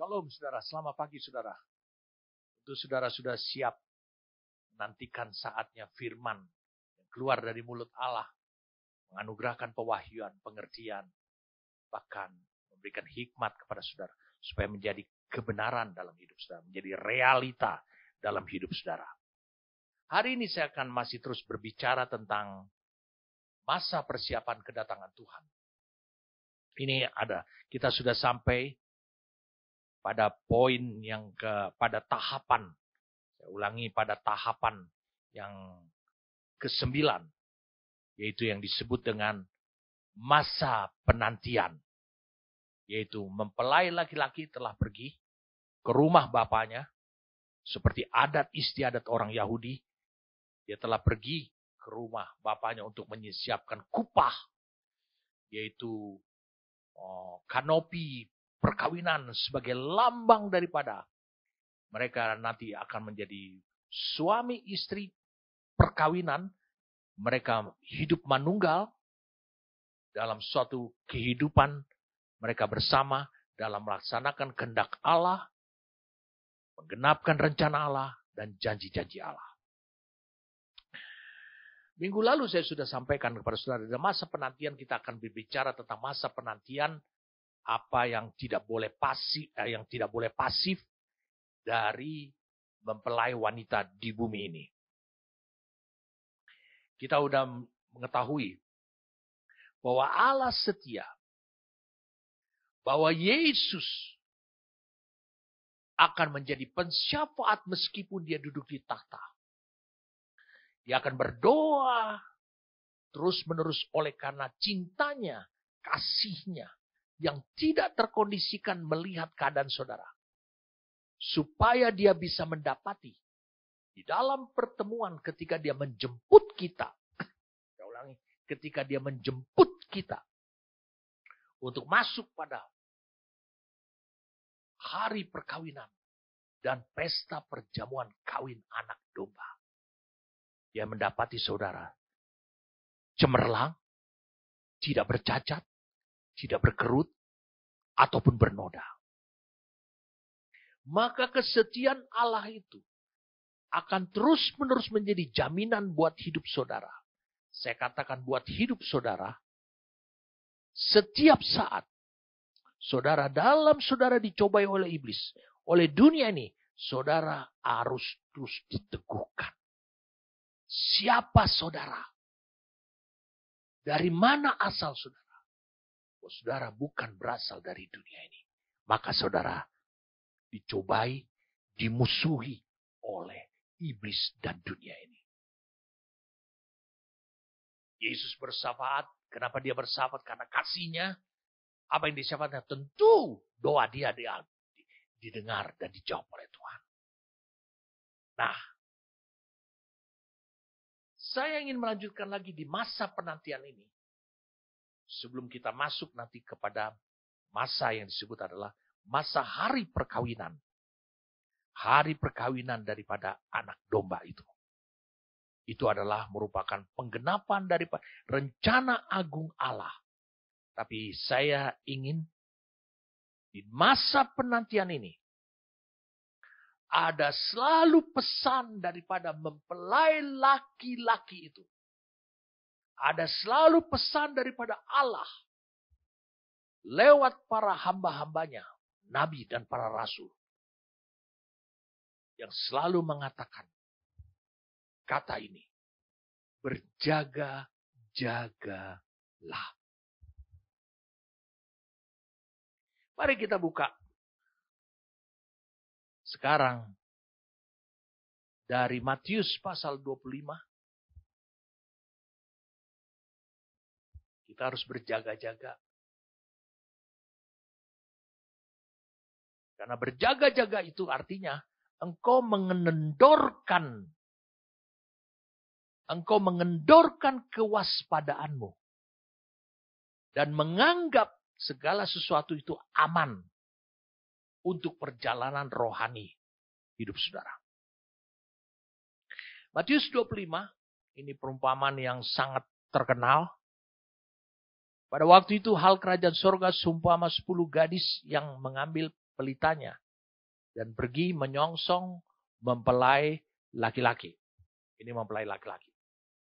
Shalom ya saudara, selamat pagi saudara. Untuk saudara sudah siap nantikan saatnya firman yang keluar dari mulut Allah. Menganugerahkan pewahyuan, pengertian, bahkan memberikan hikmat kepada saudara. Supaya menjadi kebenaran dalam hidup saudara, menjadi realita dalam hidup saudara. Hari ini saya akan masih terus berbicara tentang masa persiapan kedatangan Tuhan. Ini ada, kita sudah sampai pada poin yang ke pada tahapan. Saya ulangi pada tahapan yang kesembilan yaitu yang disebut dengan masa penantian yaitu mempelai laki-laki telah pergi ke rumah bapaknya seperti adat istiadat orang Yahudi dia telah pergi ke rumah bapaknya untuk menyiapkan kupah yaitu oh, kanopi perkawinan sebagai lambang daripada mereka nanti akan menjadi suami istri perkawinan, mereka hidup manunggal dalam suatu kehidupan mereka bersama dalam melaksanakan kehendak Allah, menggenapkan rencana Allah dan janji-janji Allah. Minggu lalu saya sudah sampaikan kepada saudara, masa penantian kita akan berbicara tentang masa penantian apa yang tidak boleh pasif eh, yang tidak boleh pasif dari mempelai wanita di bumi ini. Kita sudah mengetahui bahwa Allah setia, bahwa Yesus akan menjadi pensyafaat meskipun dia duduk di takhta. Dia akan berdoa terus-menerus oleh karena cintanya, kasihnya, yang tidak terkondisikan melihat keadaan saudara. Supaya dia bisa mendapati di dalam pertemuan ketika dia menjemput kita. Saya ulangi, ketika dia menjemput kita untuk masuk pada hari perkawinan dan pesta perjamuan kawin anak domba. Dia mendapati saudara cemerlang, tidak bercacat, tidak berkerut, ataupun bernoda. Maka kesetiaan Allah itu akan terus-menerus menjadi jaminan buat hidup saudara. Saya katakan buat hidup saudara, setiap saat saudara dalam saudara dicobai oleh iblis, oleh dunia ini, saudara harus terus diteguhkan. Siapa saudara? Dari mana asal saudara? bahwa saudara bukan berasal dari dunia ini. Maka saudara dicobai, dimusuhi oleh iblis dan dunia ini. Yesus bersafaat, kenapa dia bersafaat? Karena kasihnya, apa yang disyafatnya? Tentu doa dia didengar dan dijawab oleh Tuhan. Nah, saya ingin melanjutkan lagi di masa penantian ini sebelum kita masuk nanti kepada masa yang disebut adalah masa hari perkawinan. Hari perkawinan daripada anak domba itu. Itu adalah merupakan penggenapan dari rencana agung Allah. Tapi saya ingin di masa penantian ini ada selalu pesan daripada mempelai laki-laki itu ada selalu pesan daripada Allah lewat para hamba-hambanya, nabi dan para rasul. Yang selalu mengatakan kata ini, berjaga-jagalah. Mari kita buka sekarang dari Matius pasal 25 kita harus berjaga-jaga. Karena berjaga-jaga itu artinya engkau mengendorkan engkau mengendorkan kewaspadaanmu dan menganggap segala sesuatu itu aman untuk perjalanan rohani hidup saudara. Matius 25 ini perumpamaan yang sangat terkenal pada waktu itu hal kerajaan sorga sama sepuluh gadis yang mengambil pelitanya dan pergi menyongsong mempelai laki-laki. Ini mempelai laki-laki.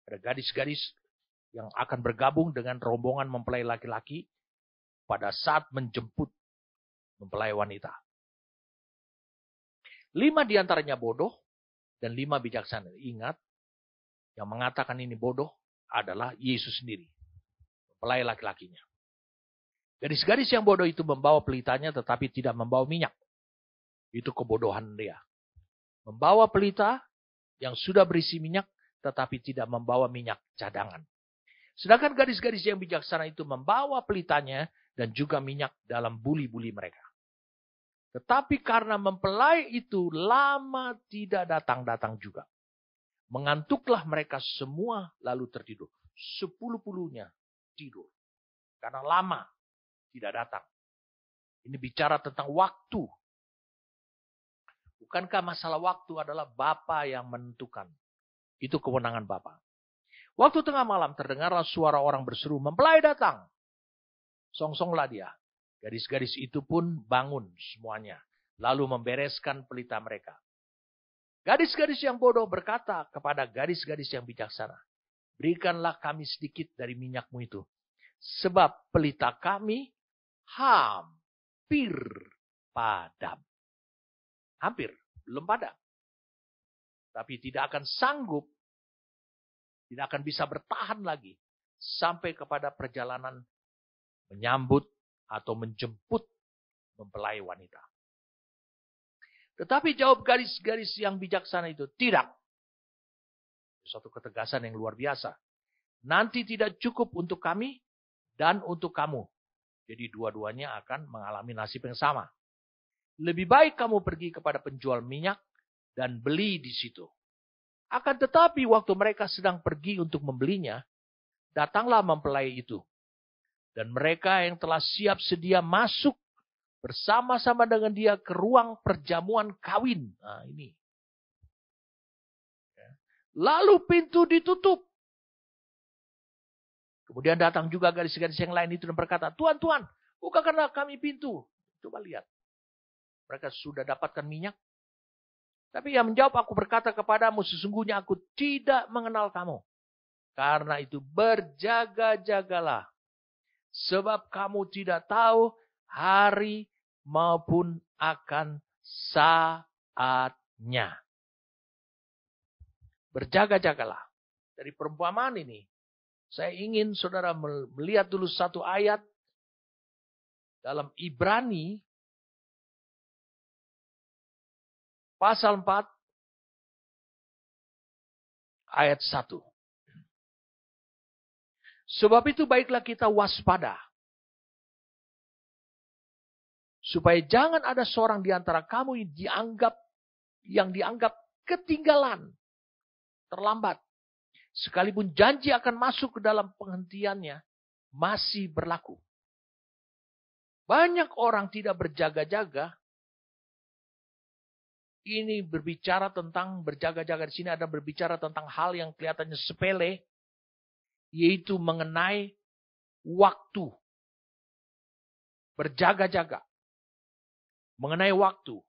Ada gadis-gadis yang akan bergabung dengan rombongan mempelai laki-laki pada saat menjemput mempelai wanita. Lima diantaranya bodoh dan lima bijaksana. Ingat, yang mengatakan ini bodoh adalah Yesus sendiri pelayan laki-lakinya. Gadis-gadis yang bodoh itu membawa pelitanya tetapi tidak membawa minyak. Itu kebodohan dia. Membawa pelita yang sudah berisi minyak tetapi tidak membawa minyak cadangan. Sedangkan gadis-gadis yang bijaksana itu membawa pelitanya dan juga minyak dalam buli-buli mereka. Tetapi karena mempelai itu lama tidak datang-datang juga. Mengantuklah mereka semua lalu tertidur. Sepuluh-puluhnya tidur. Karena lama tidak datang. Ini bicara tentang waktu. Bukankah masalah waktu adalah Bapa yang menentukan? Itu kewenangan Bapa. Waktu tengah malam terdengarlah suara orang berseru, mempelai datang. Songsonglah dia. Gadis-gadis itu pun bangun semuanya, lalu membereskan pelita mereka. Gadis-gadis yang bodoh berkata kepada gadis-gadis yang bijaksana, berikanlah kami sedikit dari minyakmu itu. Sebab pelita kami hampir padam. Hampir, belum padam. Tapi tidak akan sanggup, tidak akan bisa bertahan lagi sampai kepada perjalanan menyambut atau menjemput mempelai wanita. Tetapi jawab garis-garis yang bijaksana itu, tidak. Suatu ketegasan yang luar biasa. Nanti tidak cukup untuk kami dan untuk kamu. Jadi dua-duanya akan mengalami nasib yang sama. Lebih baik kamu pergi kepada penjual minyak dan beli di situ. Akan tetapi waktu mereka sedang pergi untuk membelinya, datanglah mempelai itu. Dan mereka yang telah siap sedia masuk bersama-sama dengan dia ke ruang perjamuan kawin. Nah, ini Lalu pintu ditutup. Kemudian datang juga gadis-gadis yang lain itu dan berkata, Tuhan, Tuhan, bukakanlah kami pintu. Coba lihat. Mereka sudah dapatkan minyak. Tapi yang menjawab, aku berkata kepadamu, sesungguhnya aku tidak mengenal kamu. Karena itu berjaga-jagalah. Sebab kamu tidak tahu hari maupun akan saatnya. Berjaga-jagalah dari perempuan ini. Saya ingin saudara melihat dulu satu ayat dalam Ibrani pasal 4 ayat 1. Sebab itu baiklah kita waspada. Supaya jangan ada seorang di antara kamu yang dianggap yang dianggap ketinggalan terlambat. Sekalipun janji akan masuk ke dalam penghentiannya, masih berlaku. Banyak orang tidak berjaga-jaga. Ini berbicara tentang berjaga-jaga di sini ada berbicara tentang hal yang kelihatannya sepele, yaitu mengenai waktu. Berjaga-jaga. Mengenai waktu.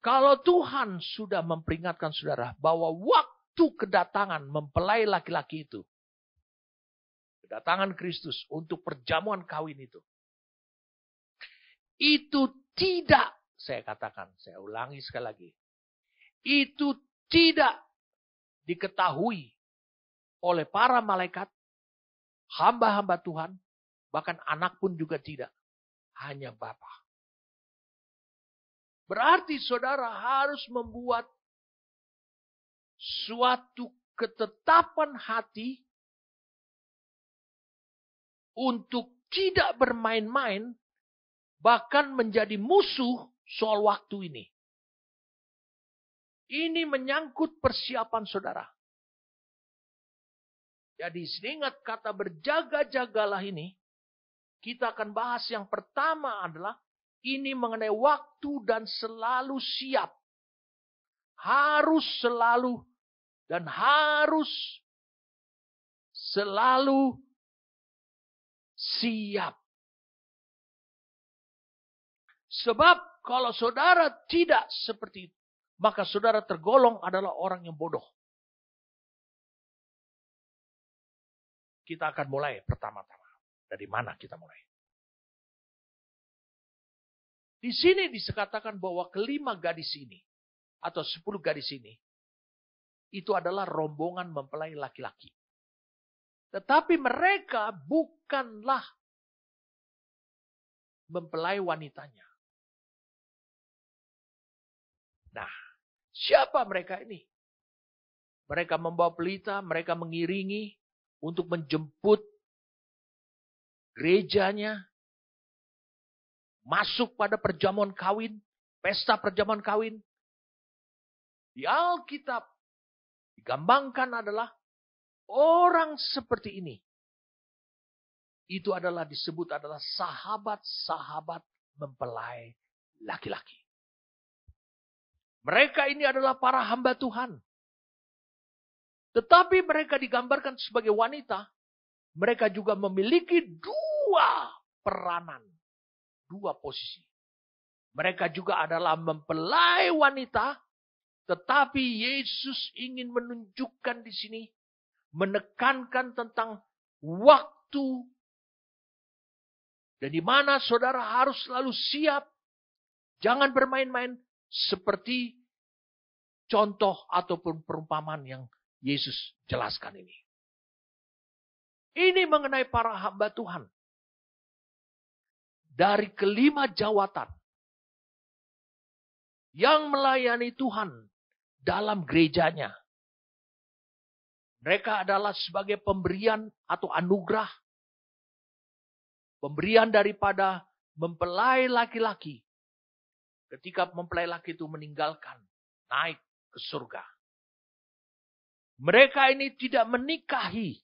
Kalau Tuhan sudah memperingatkan saudara bahwa waktu kedatangan mempelai laki-laki itu, kedatangan Kristus untuk perjamuan kawin itu, itu tidak, saya katakan, saya ulangi sekali lagi, itu tidak diketahui oleh para malaikat, hamba-hamba Tuhan, bahkan anak pun juga tidak, hanya Bapak. Berarti saudara harus membuat suatu ketetapan hati untuk tidak bermain-main, bahkan menjadi musuh soal waktu ini. Ini menyangkut persiapan saudara. Jadi ingat kata berjaga-jagalah ini. Kita akan bahas yang pertama adalah ini mengenai waktu dan selalu siap. Harus selalu dan harus selalu siap. Sebab kalau saudara tidak seperti itu, maka saudara tergolong adalah orang yang bodoh. Kita akan mulai pertama-tama. Dari mana kita mulai? Di sini disekatakan bahwa kelima gadis ini atau sepuluh gadis ini itu adalah rombongan mempelai laki-laki. Tetapi mereka bukanlah mempelai wanitanya. Nah, siapa mereka ini? Mereka membawa pelita, mereka mengiringi untuk menjemput gerejanya, masuk pada perjamuan kawin, pesta perjamuan kawin. Di Alkitab digambangkan adalah orang seperti ini. Itu adalah disebut adalah sahabat-sahabat mempelai laki-laki. Mereka ini adalah para hamba Tuhan. Tetapi mereka digambarkan sebagai wanita. Mereka juga memiliki dua peranan dua posisi. Mereka juga adalah mempelai wanita, tetapi Yesus ingin menunjukkan di sini, menekankan tentang waktu dan di mana saudara harus selalu siap. Jangan bermain-main seperti contoh ataupun perumpamaan yang Yesus jelaskan ini. Ini mengenai para hamba Tuhan dari kelima jawatan yang melayani Tuhan dalam gerejanya. Mereka adalah sebagai pemberian atau anugerah. Pemberian daripada mempelai laki-laki. Ketika mempelai laki itu meninggalkan, naik ke surga. Mereka ini tidak menikahi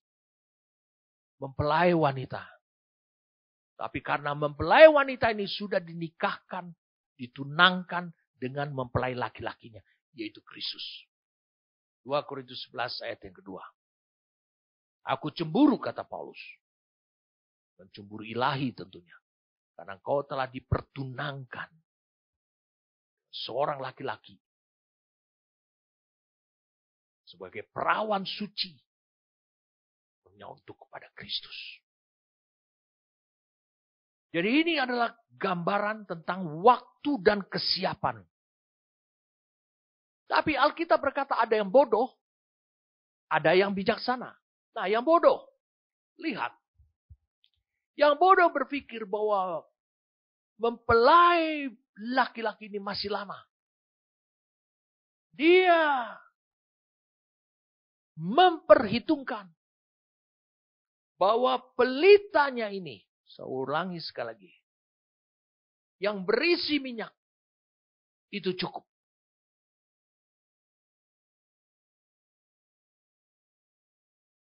mempelai wanita tapi karena mempelai wanita ini sudah dinikahkan, ditunangkan dengan mempelai laki-lakinya, yaitu Kristus. 2 Korintus 11 ayat yang kedua. Aku cemburu, kata Paulus. Dan cemburu ilahi tentunya. Karena kau telah dipertunangkan. Seorang laki-laki. Sebagai perawan suci. Menyontuk kepada Kristus. Jadi ini adalah gambaran tentang waktu dan kesiapan. Tapi Alkitab berkata ada yang bodoh, ada yang bijaksana. Nah, yang bodoh, lihat. Yang bodoh berpikir bahwa mempelai laki-laki ini masih lama. Dia memperhitungkan bahwa pelitanya ini saya ulangi sekali lagi. Yang berisi minyak itu cukup.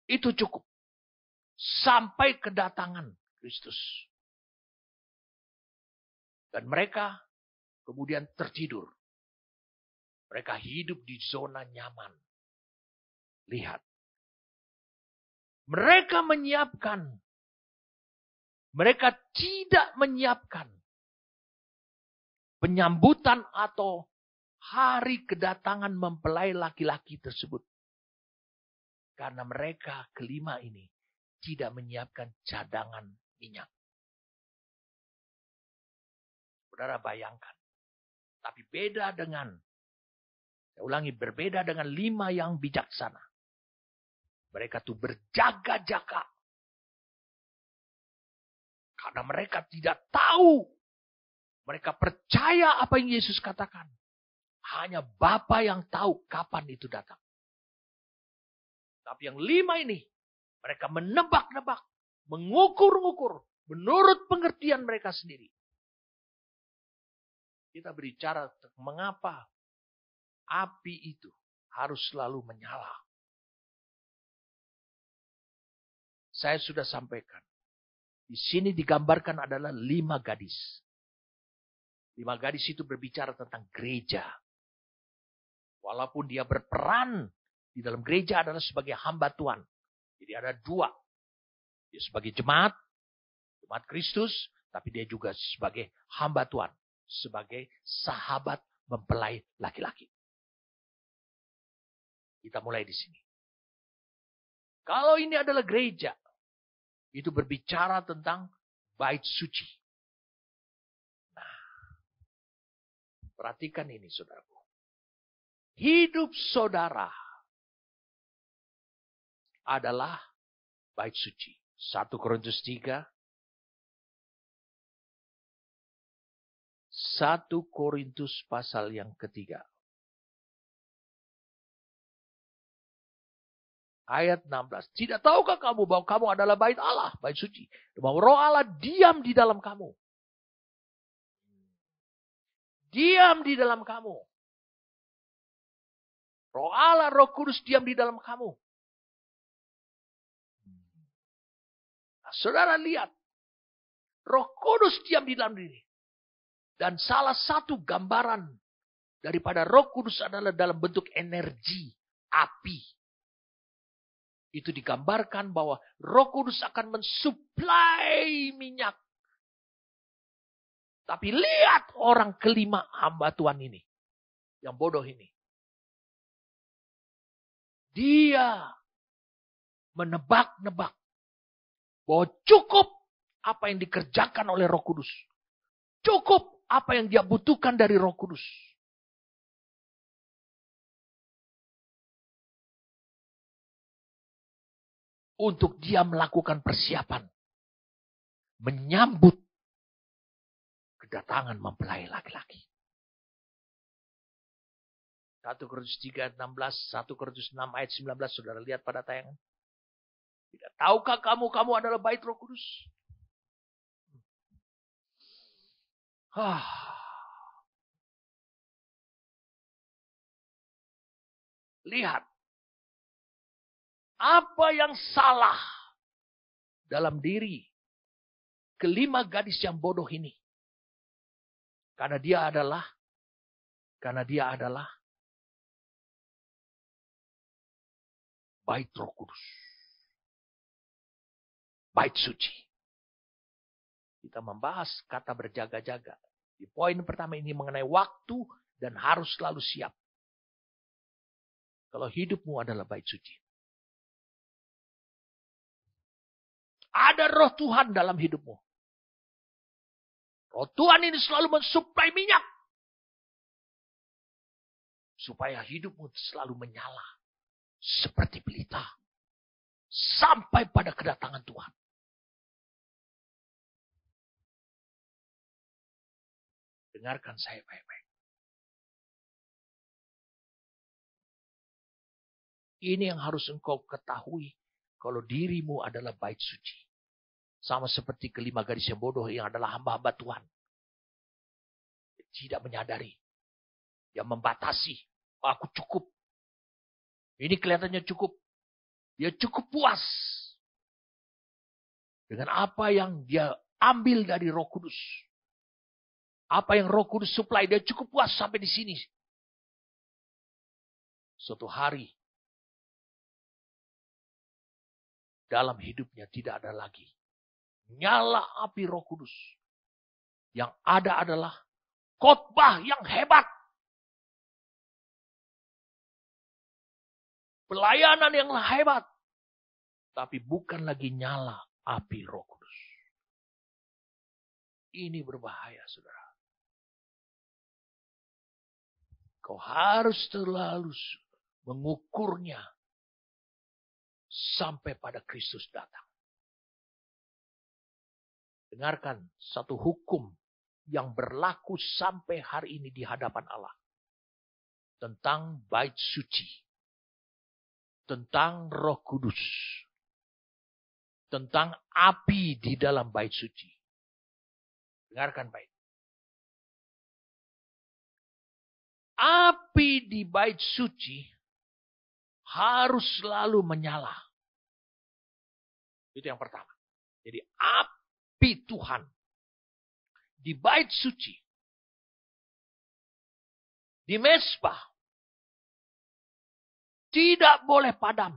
Itu cukup. Sampai kedatangan Kristus. Dan mereka kemudian tertidur. Mereka hidup di zona nyaman. Lihat. Mereka menyiapkan mereka tidak menyiapkan penyambutan atau hari kedatangan mempelai laki-laki tersebut. Karena mereka kelima ini tidak menyiapkan cadangan minyak. Saudara bayangkan. Tapi beda dengan, saya ulangi, berbeda dengan lima yang bijaksana. Mereka tuh berjaga-jaga karena mereka tidak tahu. Mereka percaya apa yang Yesus katakan. Hanya Bapa yang tahu kapan itu datang. Tapi yang lima ini, mereka menebak-nebak, mengukur-ngukur, menurut pengertian mereka sendiri. Kita berbicara mengapa api itu harus selalu menyala. Saya sudah sampaikan, di sini digambarkan adalah lima gadis. Lima gadis itu berbicara tentang gereja. Walaupun dia berperan di dalam gereja adalah sebagai hamba Tuhan. Jadi ada dua. Dia sebagai jemaat, jemaat Kristus, tapi dia juga sebagai hamba Tuhan. Sebagai sahabat mempelai laki-laki. Kita mulai di sini. Kalau ini adalah gereja, itu berbicara tentang bait suci. Nah, perhatikan ini saudaraku. Hidup saudara adalah bait suci. 1 Korintus 3 1 Korintus pasal yang ketiga. ayat 16. Tidak tahukah kamu bahwa kamu adalah bait Allah, bait suci. Bahwa roh Allah diam di dalam kamu. Diam di dalam kamu. Roh Allah, roh kudus diam di dalam kamu. Nah, saudara lihat. Roh kudus diam di dalam diri. Dan salah satu gambaran daripada roh kudus adalah dalam bentuk energi, api itu digambarkan bahwa Roh Kudus akan mensuplai minyak. Tapi lihat orang kelima hamba Tuhan ini. Yang bodoh ini. Dia menebak-nebak bahwa cukup apa yang dikerjakan oleh Roh Kudus. Cukup apa yang dia butuhkan dari Roh Kudus. untuk dia melakukan persiapan. Menyambut kedatangan mempelai laki-laki. 1 Korintus 3 ayat 16, 1 Korintus 6 ayat 19, saudara lihat pada tayangan. Tidak tahukah kamu, kamu adalah bait roh kudus? Ah. Lihat, apa yang salah dalam diri kelima gadis yang bodoh ini? Karena dia adalah karena dia adalah bait Roh Kudus. Bait suci. Kita membahas kata berjaga-jaga. Di poin pertama ini mengenai waktu dan harus selalu siap. Kalau hidupmu adalah bait suci. Ada roh Tuhan dalam hidupmu. Roh Tuhan ini selalu mensuplai minyak. Supaya hidupmu selalu menyala. Seperti pelita. Sampai pada kedatangan Tuhan. Dengarkan saya baik-baik. Ini yang harus engkau ketahui kalau dirimu adalah bait suci. Sama seperti kelima gadis yang bodoh yang adalah hamba-hamba Tuhan. Tidak menyadari. Yang membatasi. Aku cukup. Ini kelihatannya cukup. Dia cukup puas. Dengan apa yang dia ambil dari roh kudus. Apa yang roh kudus supply. Dia cukup puas sampai di sini. Suatu hari dalam hidupnya tidak ada lagi. Nyala api roh kudus. Yang ada adalah khotbah yang hebat. Pelayanan yang hebat. Tapi bukan lagi nyala api roh kudus. Ini berbahaya, saudara. Kau harus terlalu mengukurnya sampai pada Kristus datang. Dengarkan satu hukum yang berlaku sampai hari ini di hadapan Allah tentang bait suci, tentang Roh Kudus, tentang api di dalam bait suci. Dengarkan baik. Api di bait suci harus selalu menyala. Itu yang pertama. Jadi api Tuhan di bait suci, di mesbah, tidak boleh padam.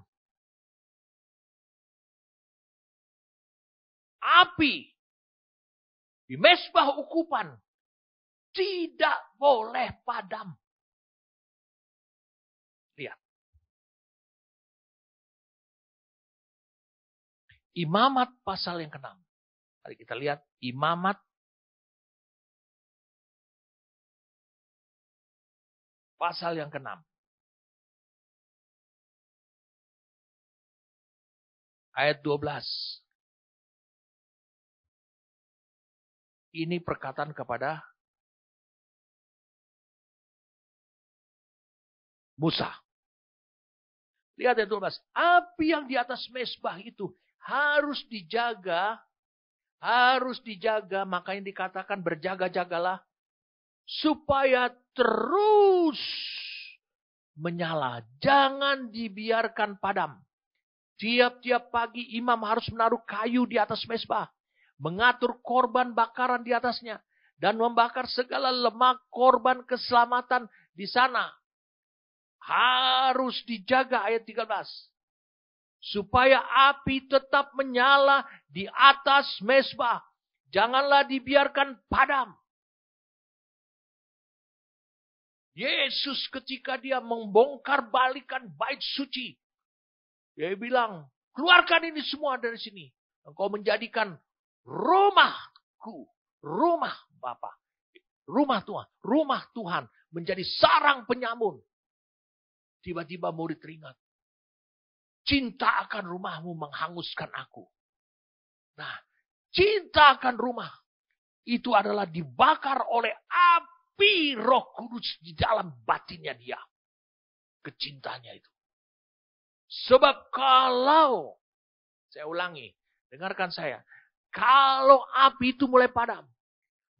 Api di mesbah ukupan tidak boleh padam. Imamat pasal yang ke-6. Mari kita lihat Imamat pasal yang ke-6. Ayat 12. Ini perkataan kepada Musa. Lihat ayat 12. Api yang di atas mesbah itu harus dijaga, harus dijaga, makanya dikatakan berjaga-jagalah supaya terus menyala, jangan dibiarkan padam. Tiap-tiap pagi imam harus menaruh kayu di atas mesbah, mengatur korban bakaran di atasnya, dan membakar segala lemak korban keselamatan di sana. Harus dijaga ayat 13 supaya api tetap menyala di atas mesbah. Janganlah dibiarkan padam. Yesus ketika dia membongkar balikan bait suci. Dia bilang, keluarkan ini semua dari sini. Engkau menjadikan rumahku, rumah Bapa, rumah Tuhan, rumah Tuhan menjadi sarang penyamun. Tiba-tiba murid teringat, Cinta akan rumahmu menghanguskan aku. Nah, cinta akan rumah itu adalah dibakar oleh api Roh Kudus di dalam batinnya dia. Kecintanya itu. Sebab kalau saya ulangi, dengarkan saya. Kalau api itu mulai padam,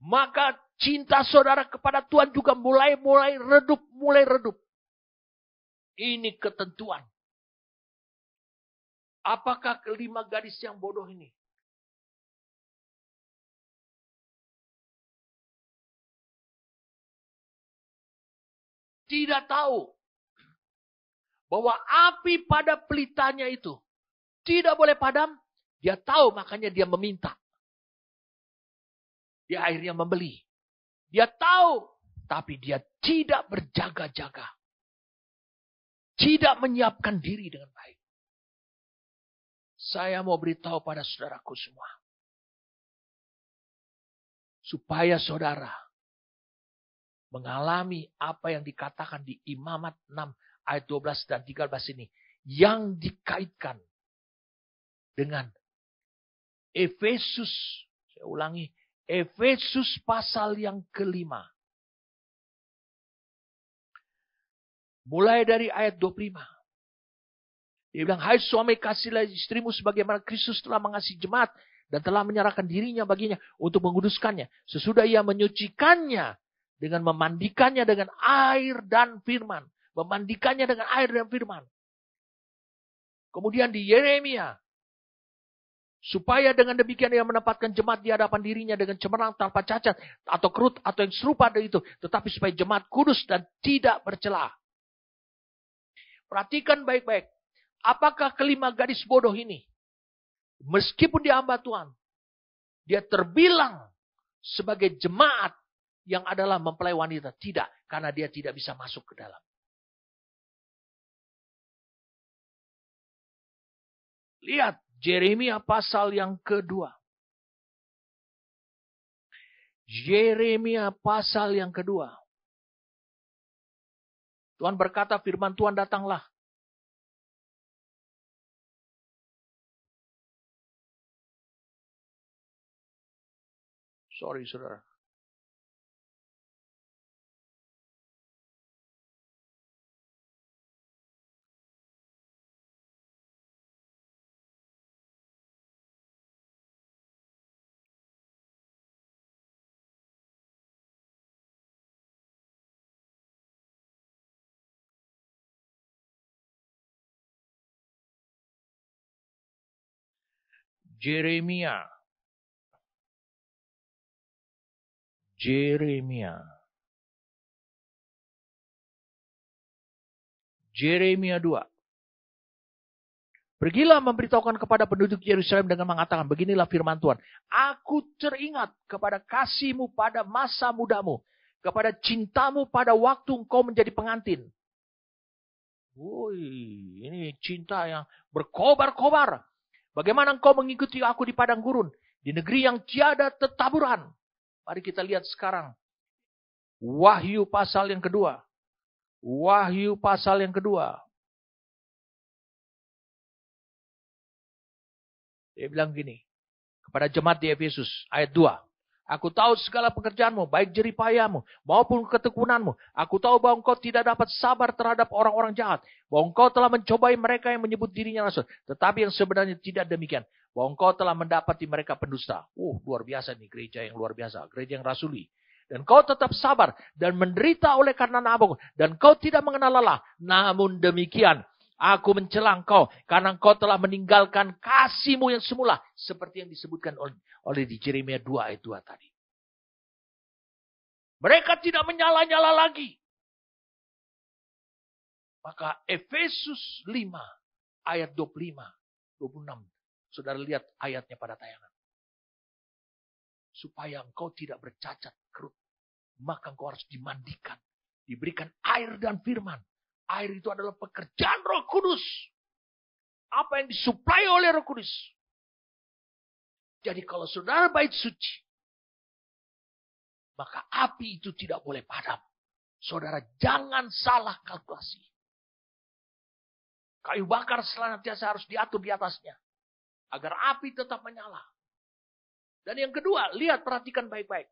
maka cinta saudara kepada Tuhan juga mulai mulai redup, mulai redup. Ini ketentuan Apakah kelima gadis yang bodoh ini? Tidak tahu bahwa api pada pelitanya itu tidak boleh padam. Dia tahu makanya dia meminta. Dia akhirnya membeli. Dia tahu tapi dia tidak berjaga-jaga. Tidak menyiapkan diri dengan baik. Saya mau beritahu pada saudaraku semua. Supaya saudara mengalami apa yang dikatakan di Imamat 6 ayat 12 dan 13 ini. Yang dikaitkan dengan Efesus. Saya ulangi. Efesus pasal yang kelima. Mulai dari ayat 25. Dia bilang, hai suami kasihlah istrimu sebagaimana Kristus telah mengasihi jemaat dan telah menyerahkan dirinya baginya untuk menguduskannya. Sesudah ia menyucikannya dengan memandikannya dengan air dan firman. Memandikannya dengan air dan firman. Kemudian di Yeremia, supaya dengan demikian ia menempatkan jemaat di hadapan dirinya dengan cemerlang tanpa cacat atau kerut atau yang serupa dari itu, tetapi supaya jemaat kudus dan tidak bercelah. Perhatikan baik-baik. Apakah kelima gadis bodoh ini? Meskipun dia hamba Tuhan, dia terbilang sebagai jemaat yang adalah mempelai wanita. Tidak, karena dia tidak bisa masuk ke dalam. Lihat Jeremia pasal yang kedua. Jeremia pasal yang kedua. Tuhan berkata, firman Tuhan datanglah. Sorry, sir. Jeremiah Jeremia. Jeremia 2. Pergilah memberitahukan kepada penduduk Yerusalem dengan mengatakan, beginilah firman Tuhan. Aku teringat kepada kasihmu pada masa mudamu. Kepada cintamu pada waktu engkau menjadi pengantin. Woi, ini cinta yang berkobar-kobar. Bagaimana engkau mengikuti aku di padang gurun, di negeri yang tiada tetaburan. Mari kita lihat sekarang. Wahyu pasal yang kedua. Wahyu pasal yang kedua. Dia bilang gini, kepada jemaat di Efesus, ayat 2. Aku tahu segala pekerjaanmu, baik jeripayamu maupun ketekunanmu. Aku tahu bahwa engkau tidak dapat sabar terhadap orang-orang jahat. Bahwa engkau telah mencobai mereka yang menyebut dirinya rasul. Tetapi yang sebenarnya tidak demikian bahwa engkau telah mendapati mereka pendusta. Uh, luar biasa nih gereja yang luar biasa, gereja yang rasuli. Dan kau tetap sabar dan menderita oleh karena nabung. Dan kau tidak mengenal Allah. Namun demikian, aku mencela engkau karena engkau telah meninggalkan kasihmu yang semula. Seperti yang disebutkan oleh, oleh di Jeremia 2 ayat 2 tadi. Mereka tidak menyala-nyala lagi. Maka Efesus 5 ayat 25, 26 Saudara lihat ayatnya pada tayangan. Supaya engkau tidak bercacat kerut. Maka engkau harus dimandikan. Diberikan air dan firman. Air itu adalah pekerjaan roh kudus. Apa yang disuplai oleh roh kudus. Jadi kalau saudara bait suci. Maka api itu tidak boleh padam. Saudara jangan salah kalkulasi. Kayu bakar selanjutnya harus diatur di atasnya agar api tetap menyala. Dan yang kedua, lihat perhatikan baik-baik.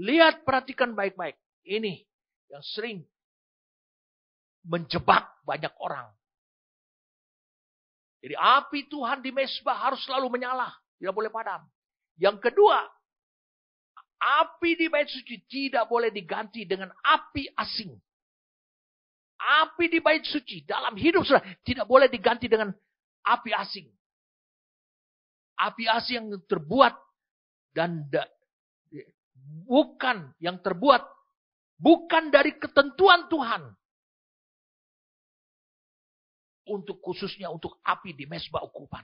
Lihat perhatikan baik-baik. Ini yang sering menjebak banyak orang. Jadi api Tuhan di mesbah harus selalu menyala, tidak boleh padam. Yang kedua, api di bait suci tidak boleh diganti dengan api asing. Api di bait suci dalam hidup saudara tidak boleh diganti dengan api asing api asi yang terbuat dan da, bukan yang terbuat bukan dari ketentuan Tuhan. Untuk khususnya untuk api di mesbah ukupan.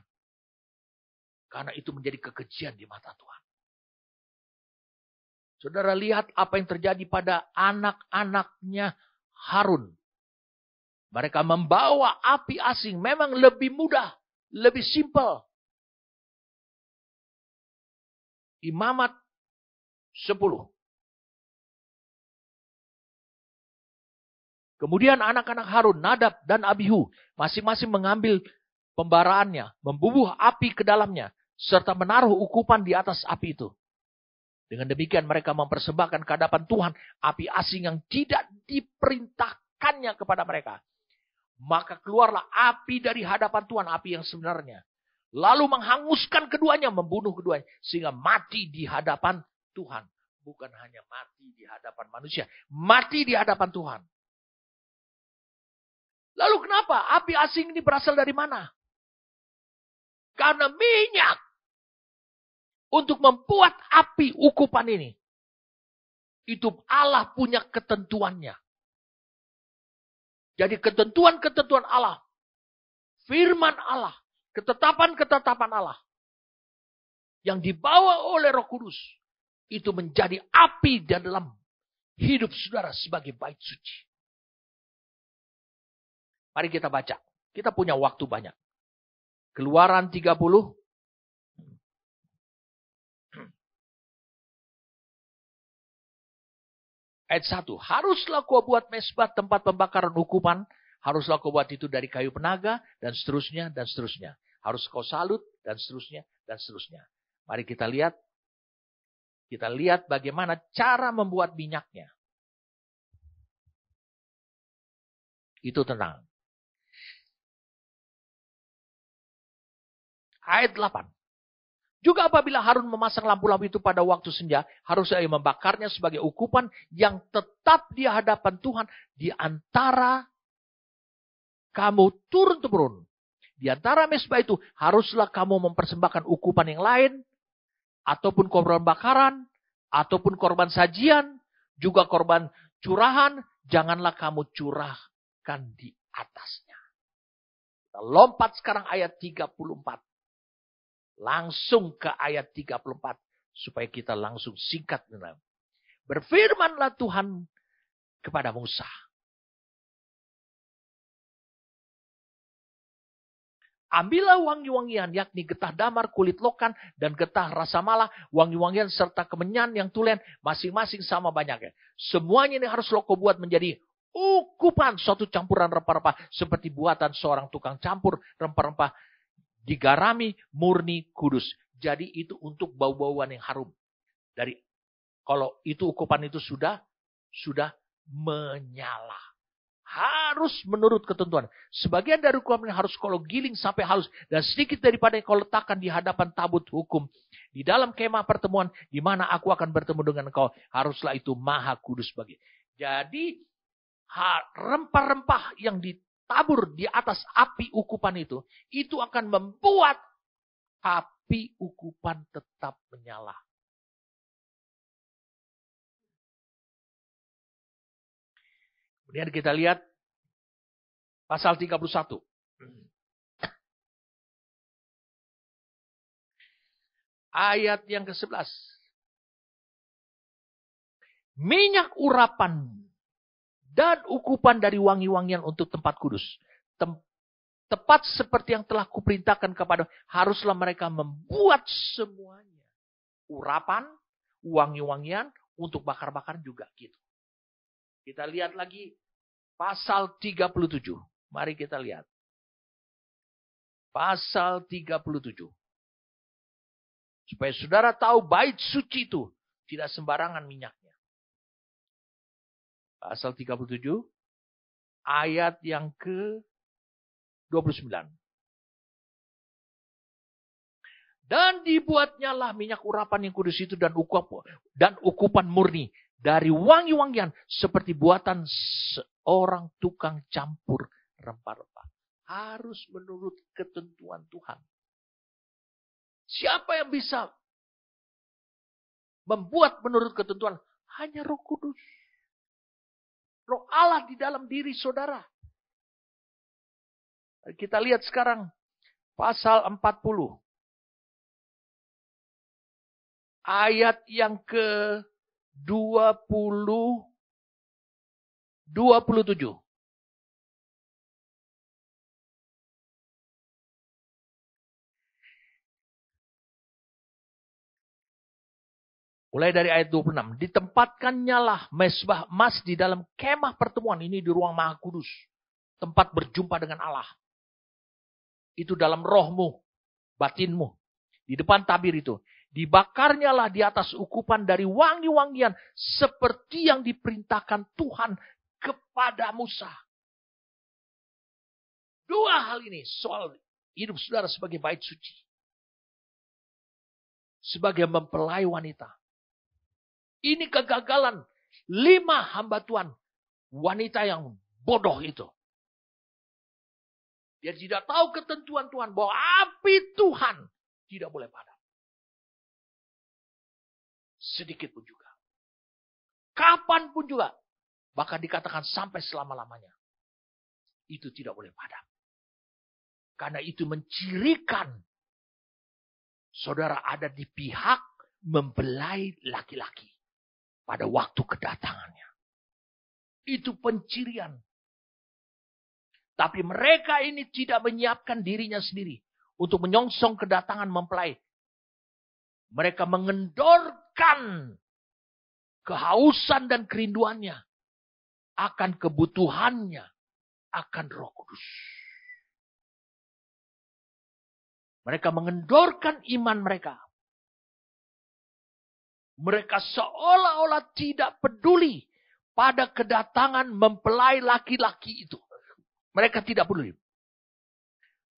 Karena itu menjadi kekejian di mata Tuhan. Saudara lihat apa yang terjadi pada anak-anaknya Harun. Mereka membawa api asing memang lebih mudah, lebih simpel. Imamat 10. Kemudian anak-anak Harun, Nadab dan Abihu masing-masing mengambil pembaraannya, membubuh api ke dalamnya, serta menaruh ukupan di atas api itu. Dengan demikian mereka mempersembahkan kehadapan Tuhan api asing yang tidak diperintahkannya kepada mereka. Maka keluarlah api dari hadapan Tuhan, api yang sebenarnya. Lalu menghanguskan keduanya, membunuh keduanya. Sehingga mati di hadapan Tuhan. Bukan hanya mati di hadapan manusia. Mati di hadapan Tuhan. Lalu kenapa api asing ini berasal dari mana? Karena minyak untuk membuat api ukupan ini. Itu Allah punya ketentuannya. Jadi ketentuan-ketentuan Allah, firman Allah ketetapan-ketetapan Allah yang dibawa oleh Roh Kudus itu menjadi api dan dalam hidup saudara sebagai bait suci. Mari kita baca. Kita punya waktu banyak. Keluaran 30 ayat 1. Haruslah kau buat mesbah tempat pembakaran hukuman. Haruslah kau buat itu dari kayu penaga dan seterusnya dan seterusnya harus kau salut, dan seterusnya, dan seterusnya. Mari kita lihat, kita lihat bagaimana cara membuat minyaknya. Itu tenang. Ayat 8. Juga apabila Harun memasang lampu-lampu itu pada waktu senja, harus ia membakarnya sebagai ukupan yang tetap di hadapan Tuhan di antara kamu turun-temurun di antara mesbah itu haruslah kamu mempersembahkan ukupan yang lain, ataupun korban bakaran, ataupun korban sajian, juga korban curahan, janganlah kamu curahkan di atasnya. Kita lompat sekarang ayat 34. Langsung ke ayat 34 supaya kita langsung singkat Berfirmanlah Tuhan kepada Musa. Ambillah wangi-wangian yakni getah damar, kulit lokan, dan getah rasa malah, wangi-wangian serta kemenyan yang tulen, masing-masing sama banyaknya. Semuanya ini harus loko buat menjadi ukupan suatu campuran rempah-rempah seperti buatan seorang tukang campur rempah-rempah digarami murni kudus. Jadi itu untuk bau-bauan yang harum. Dari kalau itu ukupan itu sudah sudah menyala harus menurut ketentuan. Sebagian dari kurma harus kalau giling sampai halus dan sedikit daripada yang kau letakkan di hadapan tabut hukum di dalam kemah pertemuan di mana aku akan bertemu dengan engkau haruslah itu maha kudus bagi. Jadi rempah-rempah yang ditabur di atas api ukupan itu itu akan membuat api ukupan tetap menyala. Kemudian kita lihat Pasal 31. Ayat yang ke-11. Minyak urapan dan ukupan dari wangi-wangian untuk tempat kudus. Tem tepat seperti yang telah kuperintahkan kepada haruslah mereka membuat semuanya urapan wangi-wangian untuk bakar-bakar juga gitu kita lihat lagi pasal 37 Mari kita lihat. Pasal 37. Supaya saudara tahu bait suci itu tidak sembarangan minyaknya. Pasal 37 ayat yang ke 29. Dan dibuatnya lah minyak urapan yang kudus itu dan ukup dan ukupan murni dari wangi-wangian seperti buatan seorang tukang campur rempah-rempah. Harus menurut ketentuan Tuhan. Siapa yang bisa membuat menurut ketentuan? Hanya roh kudus. Roh Allah di dalam diri saudara. Kita lihat sekarang pasal 40. Ayat yang ke 20 27. Mulai dari ayat 26. Ditempatkannya lah mesbah emas di dalam kemah pertemuan. Ini di ruang maha kudus. Tempat berjumpa dengan Allah. Itu dalam rohmu, batinmu. Di depan tabir itu. Dibakarnya lah di atas ukupan dari wangi-wangian. Seperti yang diperintahkan Tuhan kepada Musa. Dua hal ini soal hidup saudara sebagai bait suci. Sebagai mempelai wanita ini kegagalan lima hamba Tuhan. Wanita yang bodoh itu. Dia tidak tahu ketentuan Tuhan bahwa api Tuhan tidak boleh padam. Sedikit pun juga. Kapan pun juga. Bahkan dikatakan sampai selama-lamanya. Itu tidak boleh padam. Karena itu mencirikan saudara ada di pihak membelai laki-laki pada waktu kedatangannya. Itu pencirian. Tapi mereka ini tidak menyiapkan dirinya sendiri untuk menyongsong kedatangan mempelai. Mereka mengendorkan kehausan dan kerinduannya akan kebutuhannya akan Roh Kudus. Mereka mengendorkan iman mereka, mereka seolah-olah tidak peduli pada kedatangan mempelai laki-laki itu. Mereka tidak peduli.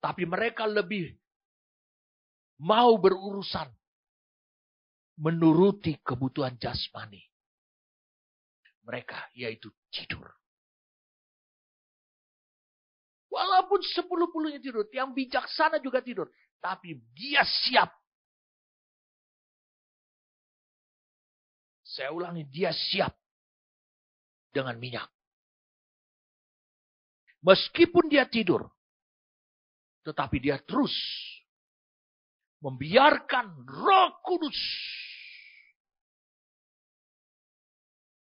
Tapi mereka lebih mau berurusan menuruti kebutuhan jasmani. Mereka yaitu tidur. Walaupun sepuluh-puluhnya tidur, yang bijaksana juga tidur. Tapi dia siap Saya ulangi, dia siap dengan minyak. Meskipun dia tidur, tetapi dia terus membiarkan roh kudus.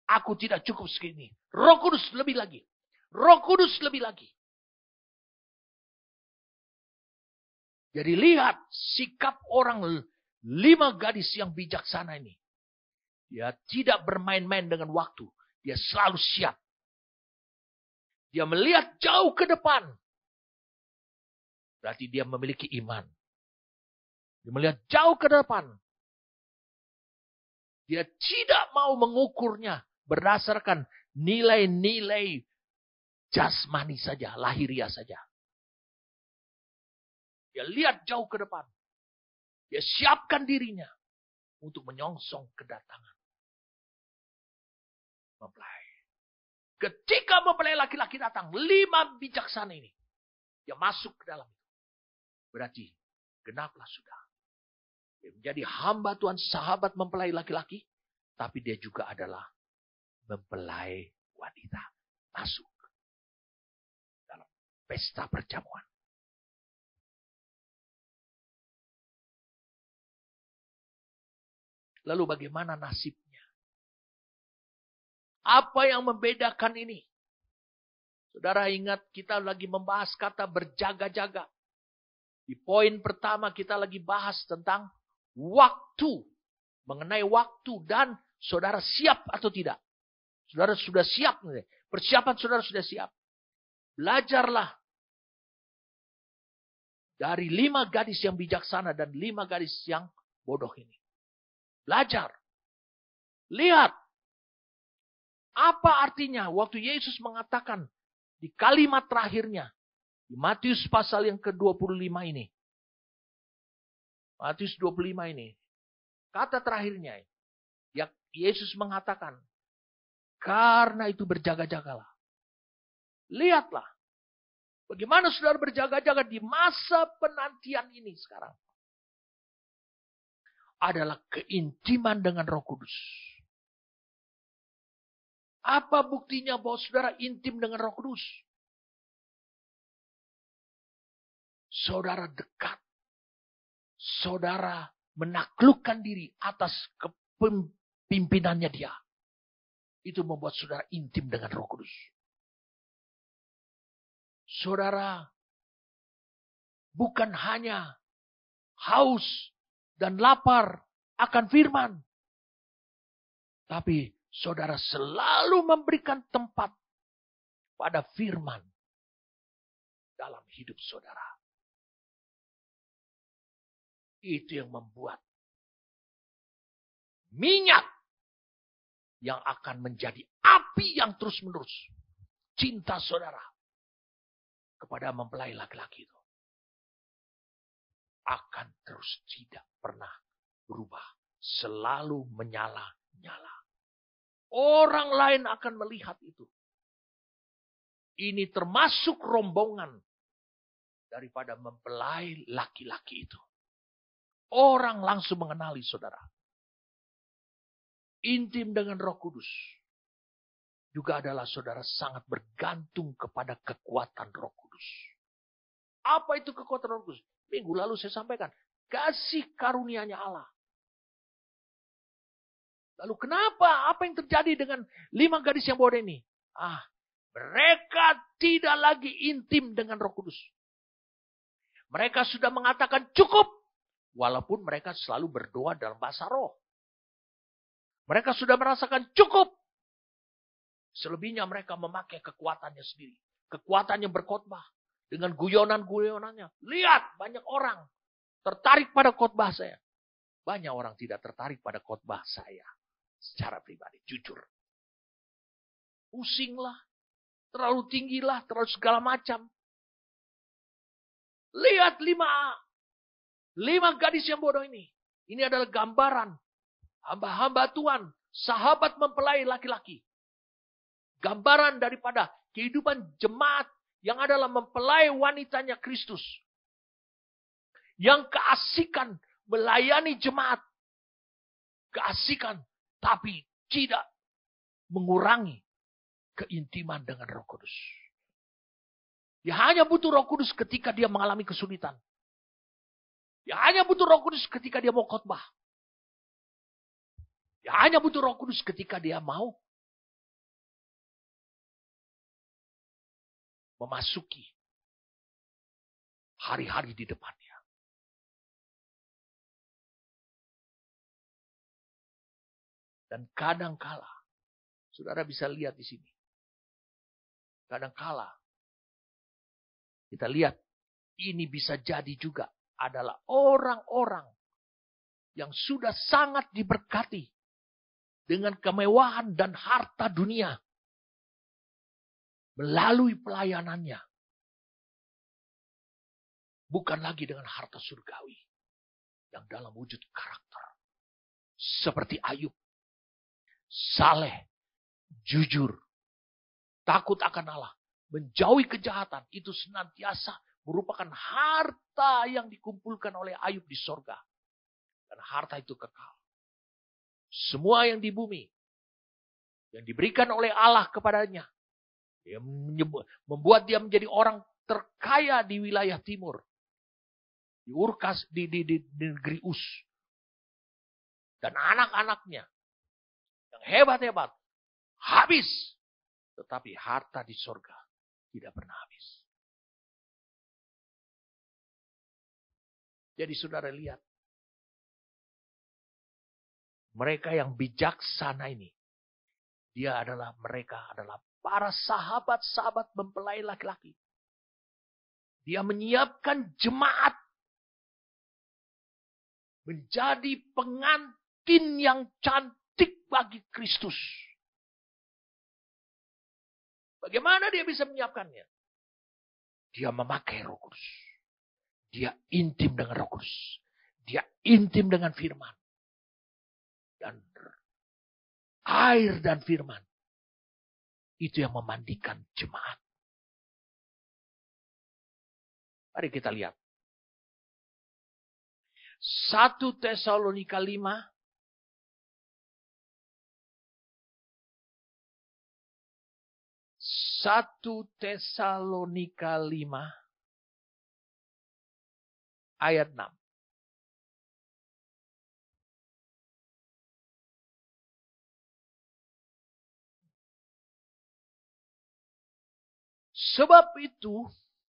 Aku tidak cukup segini. Roh kudus lebih lagi. Roh kudus lebih lagi. Jadi lihat sikap orang lima gadis yang bijaksana ini. Dia tidak bermain-main dengan waktu. Dia selalu siap. Dia melihat jauh ke depan. Berarti dia memiliki iman. Dia melihat jauh ke depan. Dia tidak mau mengukurnya berdasarkan nilai-nilai jasmani saja, lahiriah saja. Dia lihat jauh ke depan. Dia siapkan dirinya untuk menyongsong kedatangan mempelai. Ketika mempelai laki-laki datang, lima bijaksana ini. yang masuk ke dalam itu. Berarti genaplah sudah. Dia menjadi hamba Tuhan, sahabat mempelai laki-laki. Tapi dia juga adalah mempelai wanita. Masuk dalam pesta perjamuan. Lalu bagaimana nasib apa yang membedakan ini? Saudara ingat kita lagi membahas kata berjaga-jaga. Di poin pertama kita lagi bahas tentang waktu. Mengenai waktu dan saudara siap atau tidak. Saudara sudah siap. Persiapan saudara sudah siap. Belajarlah dari lima gadis yang bijaksana dan lima gadis yang bodoh ini. Belajar. Lihat apa artinya waktu Yesus mengatakan di kalimat terakhirnya di Matius pasal yang ke-25 ini. Matius 25 ini. Kata terakhirnya ya Yesus mengatakan karena itu berjaga-jagalah. Lihatlah bagaimana saudara berjaga-jaga di masa penantian ini sekarang. Adalah keintiman dengan Roh Kudus apa buktinya bahwa saudara intim dengan roh kudus? Saudara dekat. Saudara menaklukkan diri atas kepemimpinannya dia. Itu membuat saudara intim dengan roh kudus. Saudara bukan hanya haus dan lapar akan firman. Tapi saudara selalu memberikan tempat pada firman dalam hidup saudara. Itu yang membuat minyak yang akan menjadi api yang terus-menerus. Cinta saudara kepada mempelai laki-laki itu akan terus tidak pernah berubah, selalu menyala-nyala. Orang lain akan melihat itu. Ini termasuk rombongan daripada mempelai laki-laki itu. Orang langsung mengenali saudara. Intim dengan roh kudus. Juga adalah saudara sangat bergantung kepada kekuatan roh kudus. Apa itu kekuatan roh kudus? Minggu lalu saya sampaikan. Kasih karunianya Allah. Lalu kenapa? Apa yang terjadi dengan lima gadis yang bodoh ini? Ah, mereka tidak lagi intim dengan Roh Kudus. Mereka sudah mengatakan cukup, walaupun mereka selalu berdoa dalam bahasa roh. Mereka sudah merasakan cukup. Selebihnya mereka memakai kekuatannya sendiri. Kekuatannya berkhotbah dengan guyonan-guyonannya. Lihat banyak orang tertarik pada khotbah saya. Banyak orang tidak tertarik pada khotbah saya secara pribadi, jujur. Pusinglah, terlalu tinggilah, terlalu segala macam. Lihat lima lima gadis yang bodoh ini. Ini adalah gambaran hamba-hamba Tuhan, sahabat mempelai laki-laki. Gambaran daripada kehidupan jemaat yang adalah mempelai wanitanya Kristus. Yang keasikan melayani jemaat. Keasikan tapi tidak mengurangi keintiman dengan roh kudus. Dia hanya butuh roh kudus ketika dia mengalami kesulitan. Dia hanya butuh roh kudus ketika dia mau khotbah. Dia hanya butuh roh kudus ketika dia mau memasuki hari-hari di depan. Dan kadang kala, saudara bisa lihat di sini. Kadang kala, kita lihat ini bisa jadi juga adalah orang-orang yang sudah sangat diberkati dengan kemewahan dan harta dunia melalui pelayanannya. Bukan lagi dengan harta surgawi yang dalam wujud karakter. Seperti Ayub saleh, jujur, takut akan Allah, menjauhi kejahatan, itu senantiasa merupakan harta yang dikumpulkan oleh Ayub di sorga. Dan harta itu kekal. Semua yang di bumi, yang diberikan oleh Allah kepadanya, yang membuat dia menjadi orang terkaya di wilayah timur. Di Urkas, di, di, di, di negeri Us. Dan anak-anaknya hebat-hebat. Habis. Tetapi harta di sorga tidak pernah habis. Jadi saudara lihat. Mereka yang bijaksana ini. Dia adalah, mereka adalah para sahabat-sahabat mempelai laki-laki. Dia menyiapkan jemaat menjadi pengantin yang cantik bagi Kristus. Bagaimana dia bisa menyiapkannya? Dia memakai roh kudus. Dia intim dengan roh kudus. Dia intim dengan firman. Dan air dan firman. Itu yang memandikan jemaat. Mari kita lihat. 1 Tesalonika 5 1 Tesalonika 5 ayat 6. Sebab itu,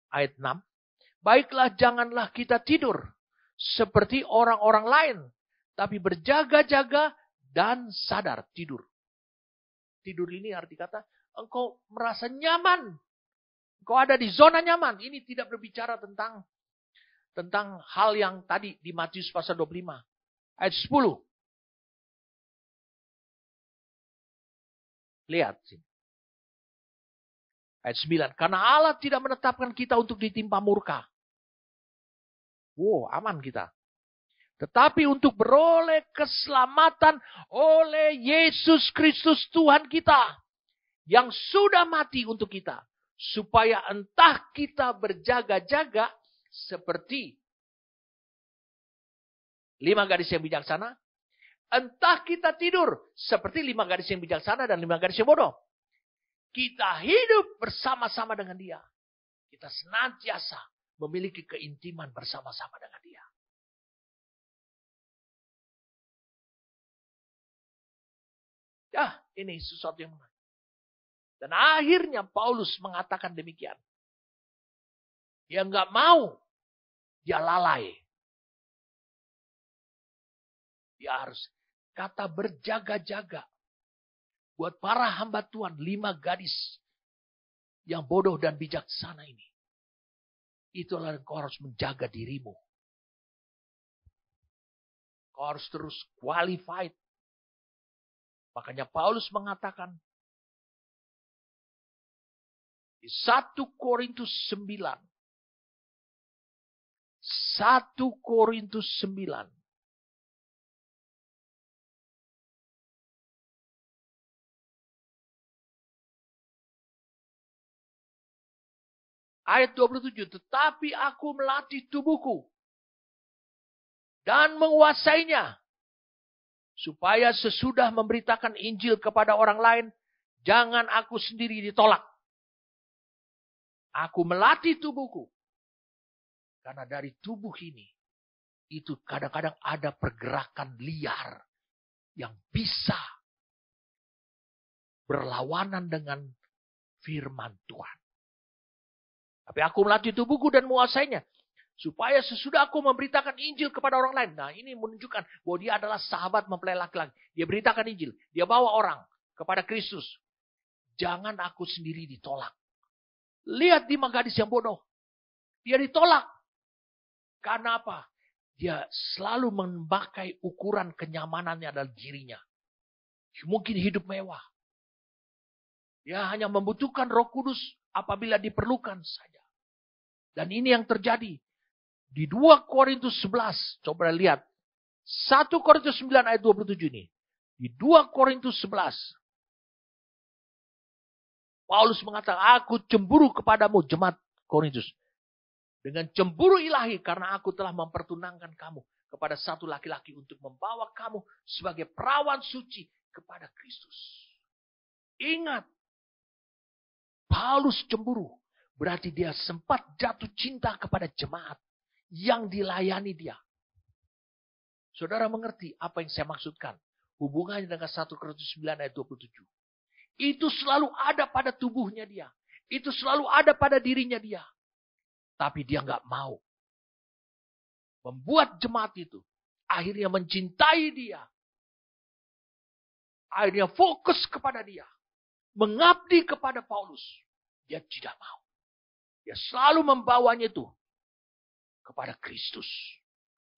ayat 6, baiklah janganlah kita tidur seperti orang-orang lain, tapi berjaga-jaga dan sadar tidur. Tidur ini arti kata engkau merasa nyaman. Engkau ada di zona nyaman. Ini tidak berbicara tentang tentang hal yang tadi di Matius pasal 25 ayat 10. Lihat sini. Ayat 9. Karena Allah tidak menetapkan kita untuk ditimpa murka. Wow, aman kita tetapi untuk beroleh keselamatan oleh Yesus Kristus Tuhan kita yang sudah mati untuk kita. Supaya entah kita berjaga-jaga seperti lima gadis yang bijaksana. Entah kita tidur seperti lima gadis yang bijaksana dan lima gadis yang bodoh. Kita hidup bersama-sama dengan dia. Kita senantiasa memiliki keintiman bersama-sama dengan dia. Ya, ini sesuatu yang menarik. Dan akhirnya Paulus mengatakan demikian. Dia nggak mau, dia lalai. Dia harus kata berjaga-jaga. Buat para hamba Tuhan, lima gadis yang bodoh dan bijaksana ini. Itulah yang kau harus menjaga dirimu. Kau harus terus qualified. Makanya Paulus mengatakan, di 1 Korintus 9. 1 Korintus 9. Ayat 27, tetapi aku melatih tubuhku dan menguasainya supaya sesudah memberitakan Injil kepada orang lain, jangan aku sendiri ditolak. Aku melatih tubuhku. Karena dari tubuh ini, itu kadang-kadang ada pergerakan liar yang bisa berlawanan dengan firman Tuhan. Tapi aku melatih tubuhku dan menguasainya. Supaya sesudah aku memberitakan Injil kepada orang lain. Nah ini menunjukkan bahwa dia adalah sahabat mempelai laki-laki. Dia beritakan Injil. Dia bawa orang kepada Kristus. Jangan aku sendiri ditolak. Lihat di gadis yang bodoh. Dia ditolak. Karena apa? Dia selalu memakai ukuran kenyamanannya adalah dirinya. Mungkin hidup mewah. Dia hanya membutuhkan roh kudus apabila diperlukan saja. Dan ini yang terjadi. Di 2 Korintus 11, coba lihat. 1 Korintus 9 ayat 27 ini. Di 2 Korintus 11, Paulus mengatakan, aku cemburu kepadamu, jemaat Korintus. Dengan cemburu ilahi karena aku telah mempertunangkan kamu kepada satu laki-laki untuk membawa kamu sebagai perawan suci kepada Kristus. Ingat, Paulus cemburu berarti dia sempat jatuh cinta kepada jemaat yang dilayani dia. Saudara mengerti apa yang saya maksudkan? Hubungannya dengan 1 Korintus 9 ayat 27. Itu selalu ada pada tubuhnya dia. Itu selalu ada pada dirinya dia. Tapi dia nggak mau. Membuat jemaat itu akhirnya mencintai dia. Akhirnya fokus kepada dia. Mengabdi kepada Paulus. Dia tidak mau. Dia selalu membawanya itu kepada Kristus.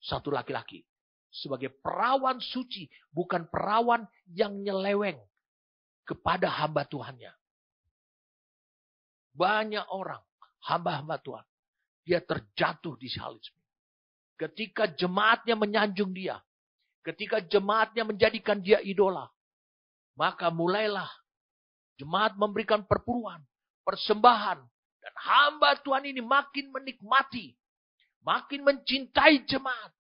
Satu laki-laki sebagai perawan suci, bukan perawan yang nyeleweng kepada hamba Tuhannya. Banyak orang, hamba-hamba Tuhan, dia terjatuh di salib. Ketika jemaatnya menyanjung dia, ketika jemaatnya menjadikan dia idola, maka mulailah jemaat memberikan perpuruan, persembahan, dan hamba Tuhan ini makin menikmati, makin mencintai jemaat.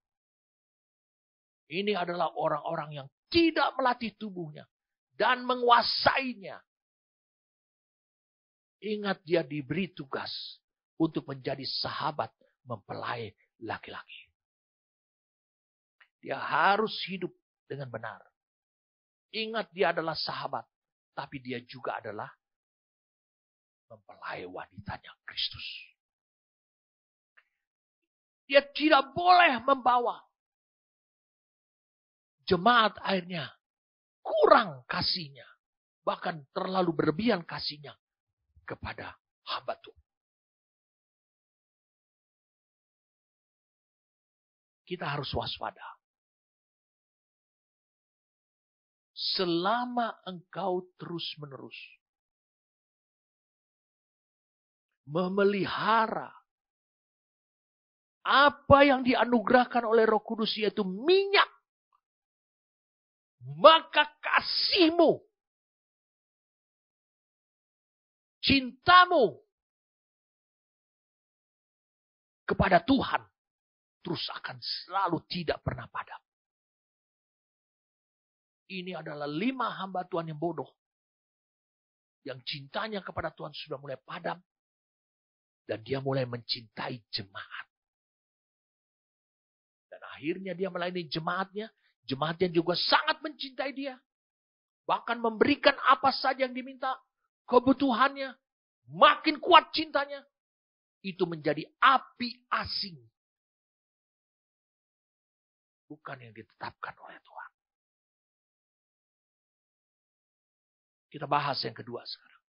Ini adalah orang-orang yang tidak melatih tubuhnya, dan menguasainya. Ingat dia diberi tugas untuk menjadi sahabat mempelai laki-laki. Dia harus hidup dengan benar. Ingat dia adalah sahabat, tapi dia juga adalah mempelai wanitanya Kristus. Dia tidak boleh membawa jemaat akhirnya kurang kasihnya. Bahkan terlalu berlebihan kasihnya kepada hamba Tuhan. Kita harus waspada. Selama engkau terus-menerus memelihara apa yang dianugerahkan oleh Roh Kudus yaitu minyak maka kasihmu, cintamu kepada Tuhan terus akan selalu tidak pernah padam. Ini adalah lima hamba Tuhan yang bodoh. Yang cintanya kepada Tuhan sudah mulai padam. Dan dia mulai mencintai jemaat. Dan akhirnya dia melayani jemaatnya Jemaat yang juga sangat mencintai dia. Bahkan memberikan apa saja yang diminta. Kebutuhannya. Makin kuat cintanya. Itu menjadi api asing. Bukan yang ditetapkan oleh Tuhan. Kita bahas yang kedua sekarang.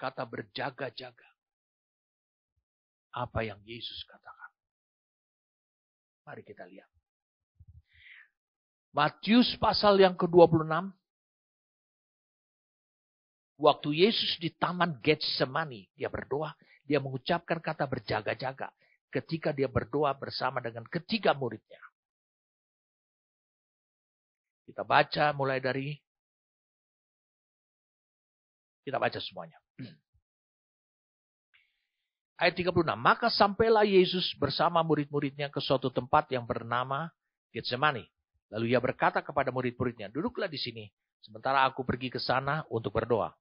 Kata berjaga-jaga. Apa yang Yesus katakan. Mari kita lihat. Matius pasal yang ke-26. Waktu Yesus di taman Getsemani, dia berdoa, dia mengucapkan kata berjaga-jaga ketika dia berdoa bersama dengan ketiga muridnya. Kita baca mulai dari kita baca semuanya. Ayat 36, maka sampailah Yesus bersama murid-muridnya ke suatu tempat yang bernama Getsemani. Lalu ia berkata kepada murid-muridnya, duduklah di sini, sementara aku pergi ke sana untuk berdoa.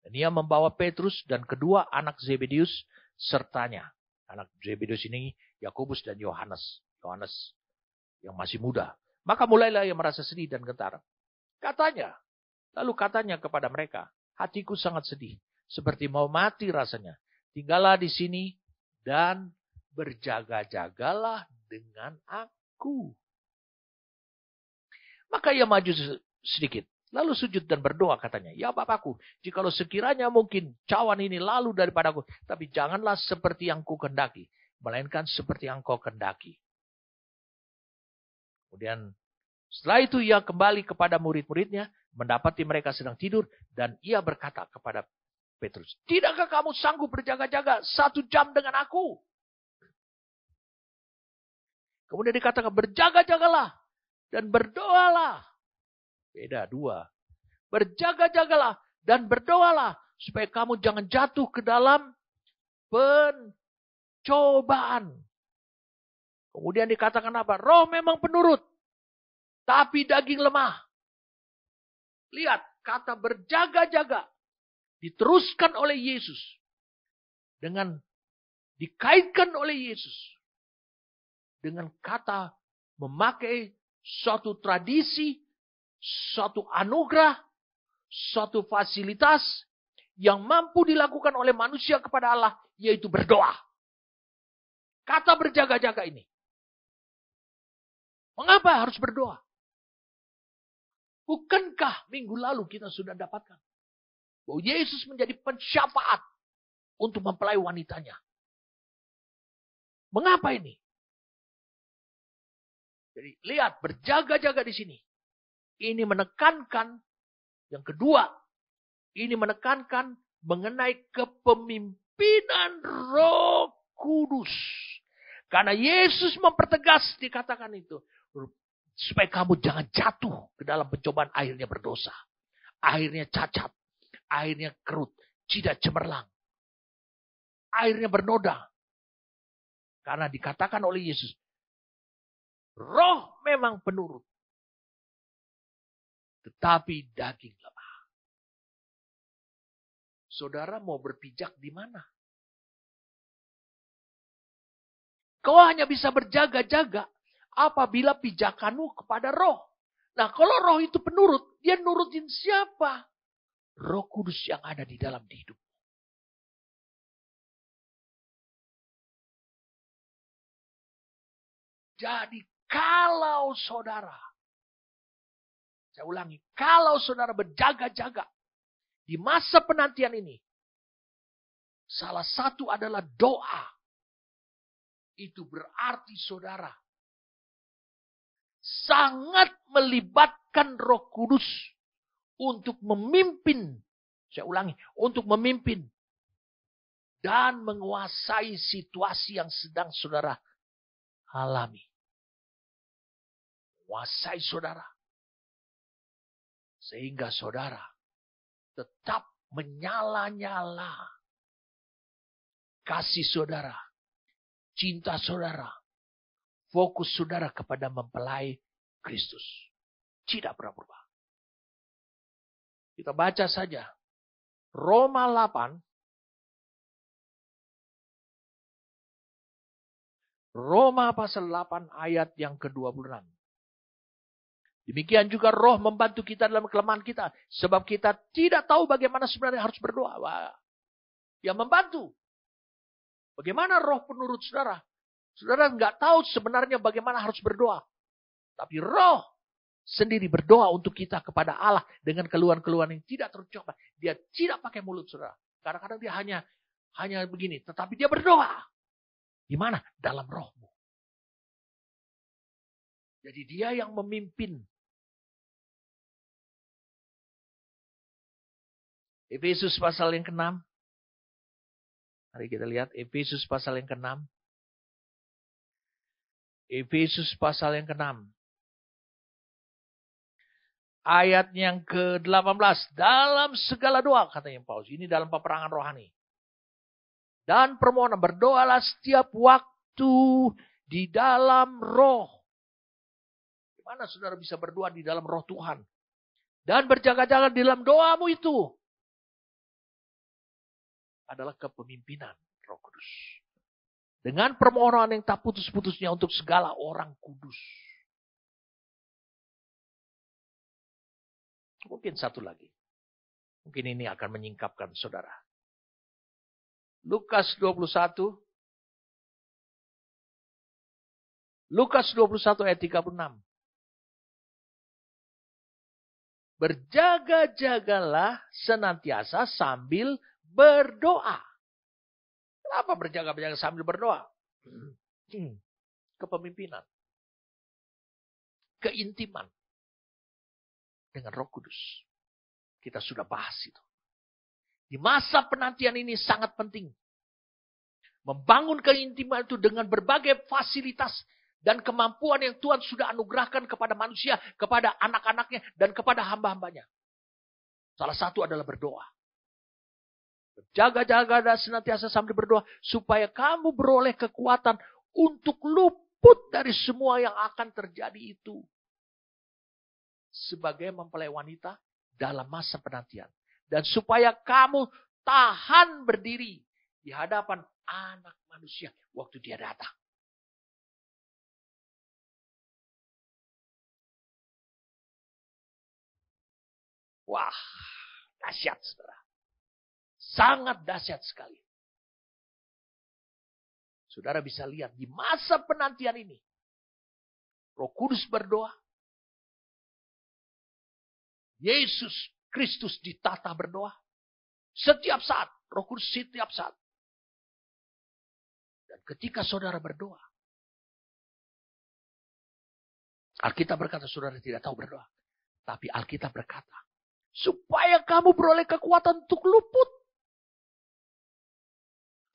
Dan ia membawa Petrus dan kedua anak Zebedius sertanya. Anak Zebedius ini Yakobus dan Yohanes. Yohanes yang masih muda. Maka mulailah ia merasa sedih dan gentar. Katanya, lalu katanya kepada mereka, hatiku sangat sedih, seperti mau mati rasanya. Tinggallah di sini dan berjaga-jagalah dengan aku. Maka ia maju sedikit. Lalu sujud dan berdoa katanya, Ya Bapakku, jikalau sekiranya mungkin cawan ini lalu daripadaku, tapi janganlah seperti yang ku kendaki, melainkan seperti yang kau kendaki. Kemudian setelah itu ia kembali kepada murid-muridnya, mendapati mereka sedang tidur, dan ia berkata kepada Petrus, Tidakkah kamu sanggup berjaga-jaga satu jam dengan aku? Kemudian dikatakan, berjaga-jagalah dan berdoalah. Beda dua. Berjaga-jagalah dan berdoalah supaya kamu jangan jatuh ke dalam pencobaan. Kemudian dikatakan apa? Roh memang penurut, tapi daging lemah. Lihat, kata berjaga-jaga diteruskan oleh Yesus dengan dikaitkan oleh Yesus dengan kata memakai suatu tradisi, suatu anugerah, suatu fasilitas yang mampu dilakukan oleh manusia kepada Allah, yaitu berdoa. Kata berjaga-jaga ini. Mengapa harus berdoa? Bukankah minggu lalu kita sudah dapatkan bahwa Yesus menjadi pensyafaat untuk mempelai wanitanya? Mengapa ini? Jadi lihat, berjaga-jaga di sini. Ini menekankan, yang kedua, ini menekankan mengenai kepemimpinan roh kudus. Karena Yesus mempertegas dikatakan itu. Supaya kamu jangan jatuh ke dalam pencobaan akhirnya berdosa. Akhirnya cacat. Akhirnya kerut. Tidak cemerlang. Akhirnya bernoda. Karena dikatakan oleh Yesus, Roh memang penurut. Tetapi daging lemah. Saudara mau berpijak di mana? Kau hanya bisa berjaga-jaga apabila pijakanmu kepada roh. Nah kalau roh itu penurut, dia nurutin siapa? Roh kudus yang ada di dalam di hidup. Jadi kalau saudara, saya ulangi, kalau saudara berjaga-jaga di masa penantian ini, salah satu adalah doa. Itu berarti saudara sangat melibatkan Roh Kudus untuk memimpin, saya ulangi, untuk memimpin dan menguasai situasi yang sedang saudara alami menguasai saudara. Sehingga saudara tetap menyala-nyala. Kasih saudara, cinta saudara, fokus saudara kepada mempelai Kristus. Tidak pernah berubah. Kita baca saja. Roma 8. Roma pasal 8 ayat yang ke-26. Demikian juga roh membantu kita dalam kelemahan kita. Sebab kita tidak tahu bagaimana sebenarnya harus berdoa. Wah, dia membantu. Bagaimana roh penurut saudara? Saudara nggak tahu sebenarnya bagaimana harus berdoa. Tapi roh sendiri berdoa untuk kita kepada Allah dengan keluhan-keluhan yang tidak terucap. Dia tidak pakai mulut saudara. Kadang-kadang dia hanya hanya begini. Tetapi dia berdoa. Di mana? Dalam rohmu. Jadi dia yang memimpin Efesus pasal yang keenam, 6 Mari kita lihat Efesus pasal yang keenam, 6 Efesus pasal yang ke-6. Ayat yang ke-18. Dalam segala doa, kata yang Paulus. Ini dalam peperangan rohani. Dan permohonan, berdoalah setiap waktu di dalam roh. Gimana saudara bisa berdoa di dalam roh Tuhan? Dan berjaga-jaga di dalam doamu itu adalah kepemimpinan Roh Kudus. Dengan permohonan yang tak putus-putusnya untuk segala orang kudus. Mungkin satu lagi. Mungkin ini akan menyingkapkan saudara. Lukas 21. Lukas 21 ayat 36. Berjaga-jagalah senantiasa sambil berdoa. Kenapa berjaga-jaga sambil berdoa? Hmm. Kepemimpinan. Keintiman. Dengan roh kudus. Kita sudah bahas itu. Di masa penantian ini sangat penting. Membangun keintiman itu dengan berbagai fasilitas dan kemampuan yang Tuhan sudah anugerahkan kepada manusia, kepada anak-anaknya, dan kepada hamba-hambanya. Salah satu adalah berdoa. Jaga-jaga dan senantiasa sambil berdoa supaya kamu beroleh kekuatan untuk luput dari semua yang akan terjadi itu. Sebagai mempelai wanita dalam masa penantian. Dan supaya kamu tahan berdiri di hadapan anak manusia waktu dia datang. Wah, dahsyat saudara. Sangat dahsyat sekali. Saudara bisa lihat di masa penantian ini. Roh Kudus berdoa. Yesus Kristus ditata berdoa. Setiap saat. Roh Kudus setiap saat. Dan ketika saudara berdoa. Alkitab berkata saudara tidak tahu berdoa. Tapi Alkitab berkata. Supaya kamu beroleh kekuatan untuk luput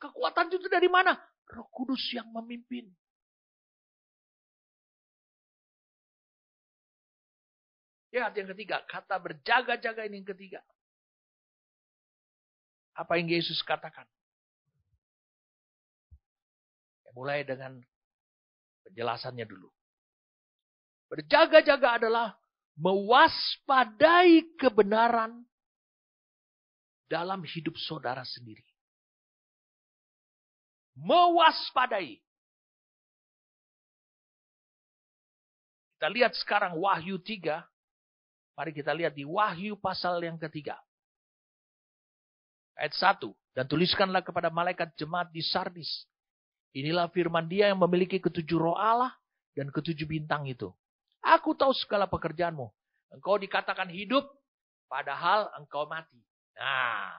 Kekuatan itu dari mana? Roh Kudus yang memimpin. Ya, yang ketiga, kata berjaga-jaga ini yang ketiga. Apa yang Yesus katakan? Ya, mulai dengan penjelasannya dulu. Berjaga-jaga adalah mewaspadai kebenaran dalam hidup saudara sendiri mewaspadai. Kita lihat sekarang Wahyu 3. Mari kita lihat di Wahyu pasal yang ketiga. Ayat 1. Dan tuliskanlah kepada malaikat jemaat di Sardis. Inilah firman dia yang memiliki ketujuh roh Allah dan ketujuh bintang itu. Aku tahu segala pekerjaanmu. Engkau dikatakan hidup, padahal engkau mati. Nah,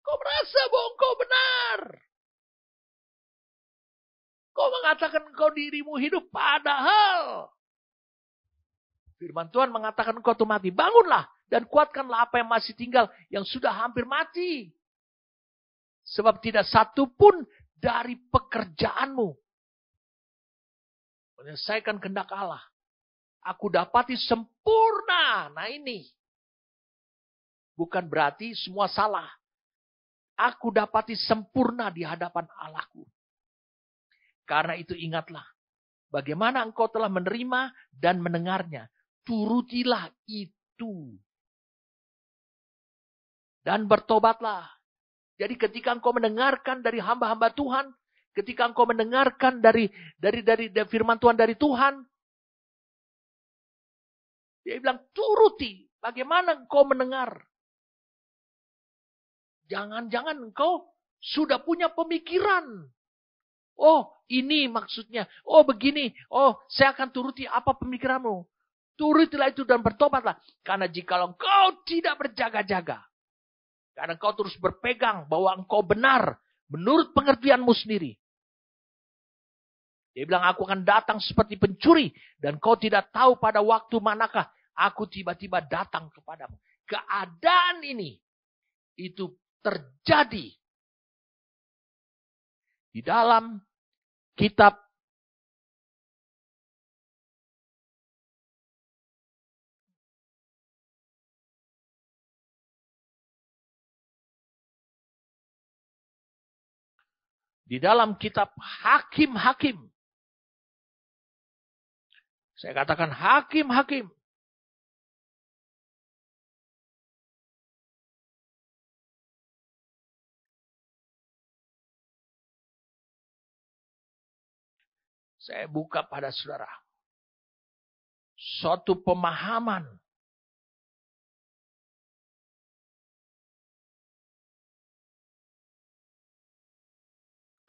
kau merasa bahwa engkau benar. Engkau mengatakan engkau dirimu hidup padahal firman Tuhan mengatakan engkau tuh mati. Bangunlah dan kuatkanlah apa yang masih tinggal yang sudah hampir mati. Sebab tidak satu pun dari pekerjaanmu menyelesaikan kehendak Allah. Aku dapati sempurna. Nah ini bukan berarti semua salah. Aku dapati sempurna di hadapan Allahku. Karena itu ingatlah, bagaimana engkau telah menerima dan mendengarnya. Turutilah itu. Dan bertobatlah. Jadi ketika engkau mendengarkan dari hamba-hamba Tuhan, ketika engkau mendengarkan dari dari dari, firman Tuhan dari Tuhan, dia bilang turuti. Bagaimana engkau mendengar? Jangan-jangan engkau sudah punya pemikiran Oh, ini maksudnya. Oh, begini. Oh, saya akan turuti apa pemikiranmu. Turutilah itu dan bertobatlah. Karena jikalau engkau tidak berjaga-jaga. Karena engkau terus berpegang bahwa engkau benar. Menurut pengertianmu sendiri. Dia bilang, aku akan datang seperti pencuri. Dan kau tidak tahu pada waktu manakah aku tiba-tiba datang kepadamu. Keadaan ini, itu terjadi. Di dalam kitab di dalam kitab hakim-hakim. Saya katakan hakim-hakim. saya buka pada saudara. Suatu pemahaman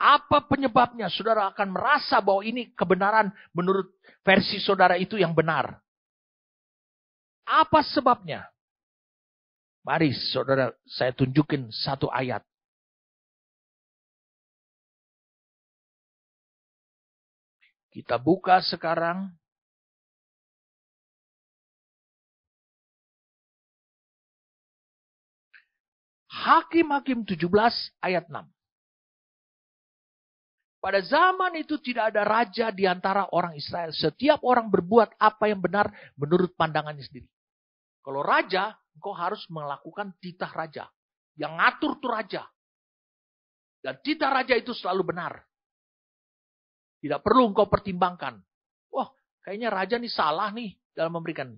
Apa penyebabnya saudara akan merasa bahwa ini kebenaran menurut versi saudara itu yang benar? Apa sebabnya? Mari saudara saya tunjukin satu ayat Kita buka sekarang. Hakim-hakim 17 ayat 6. Pada zaman itu tidak ada raja di antara orang Israel. Setiap orang berbuat apa yang benar menurut pandangannya sendiri. Kalau raja, engkau harus melakukan titah raja. Yang ngatur tuh raja. Dan titah raja itu selalu benar. Tidak perlu engkau pertimbangkan. Wah, kayaknya raja nih salah nih dalam memberikan.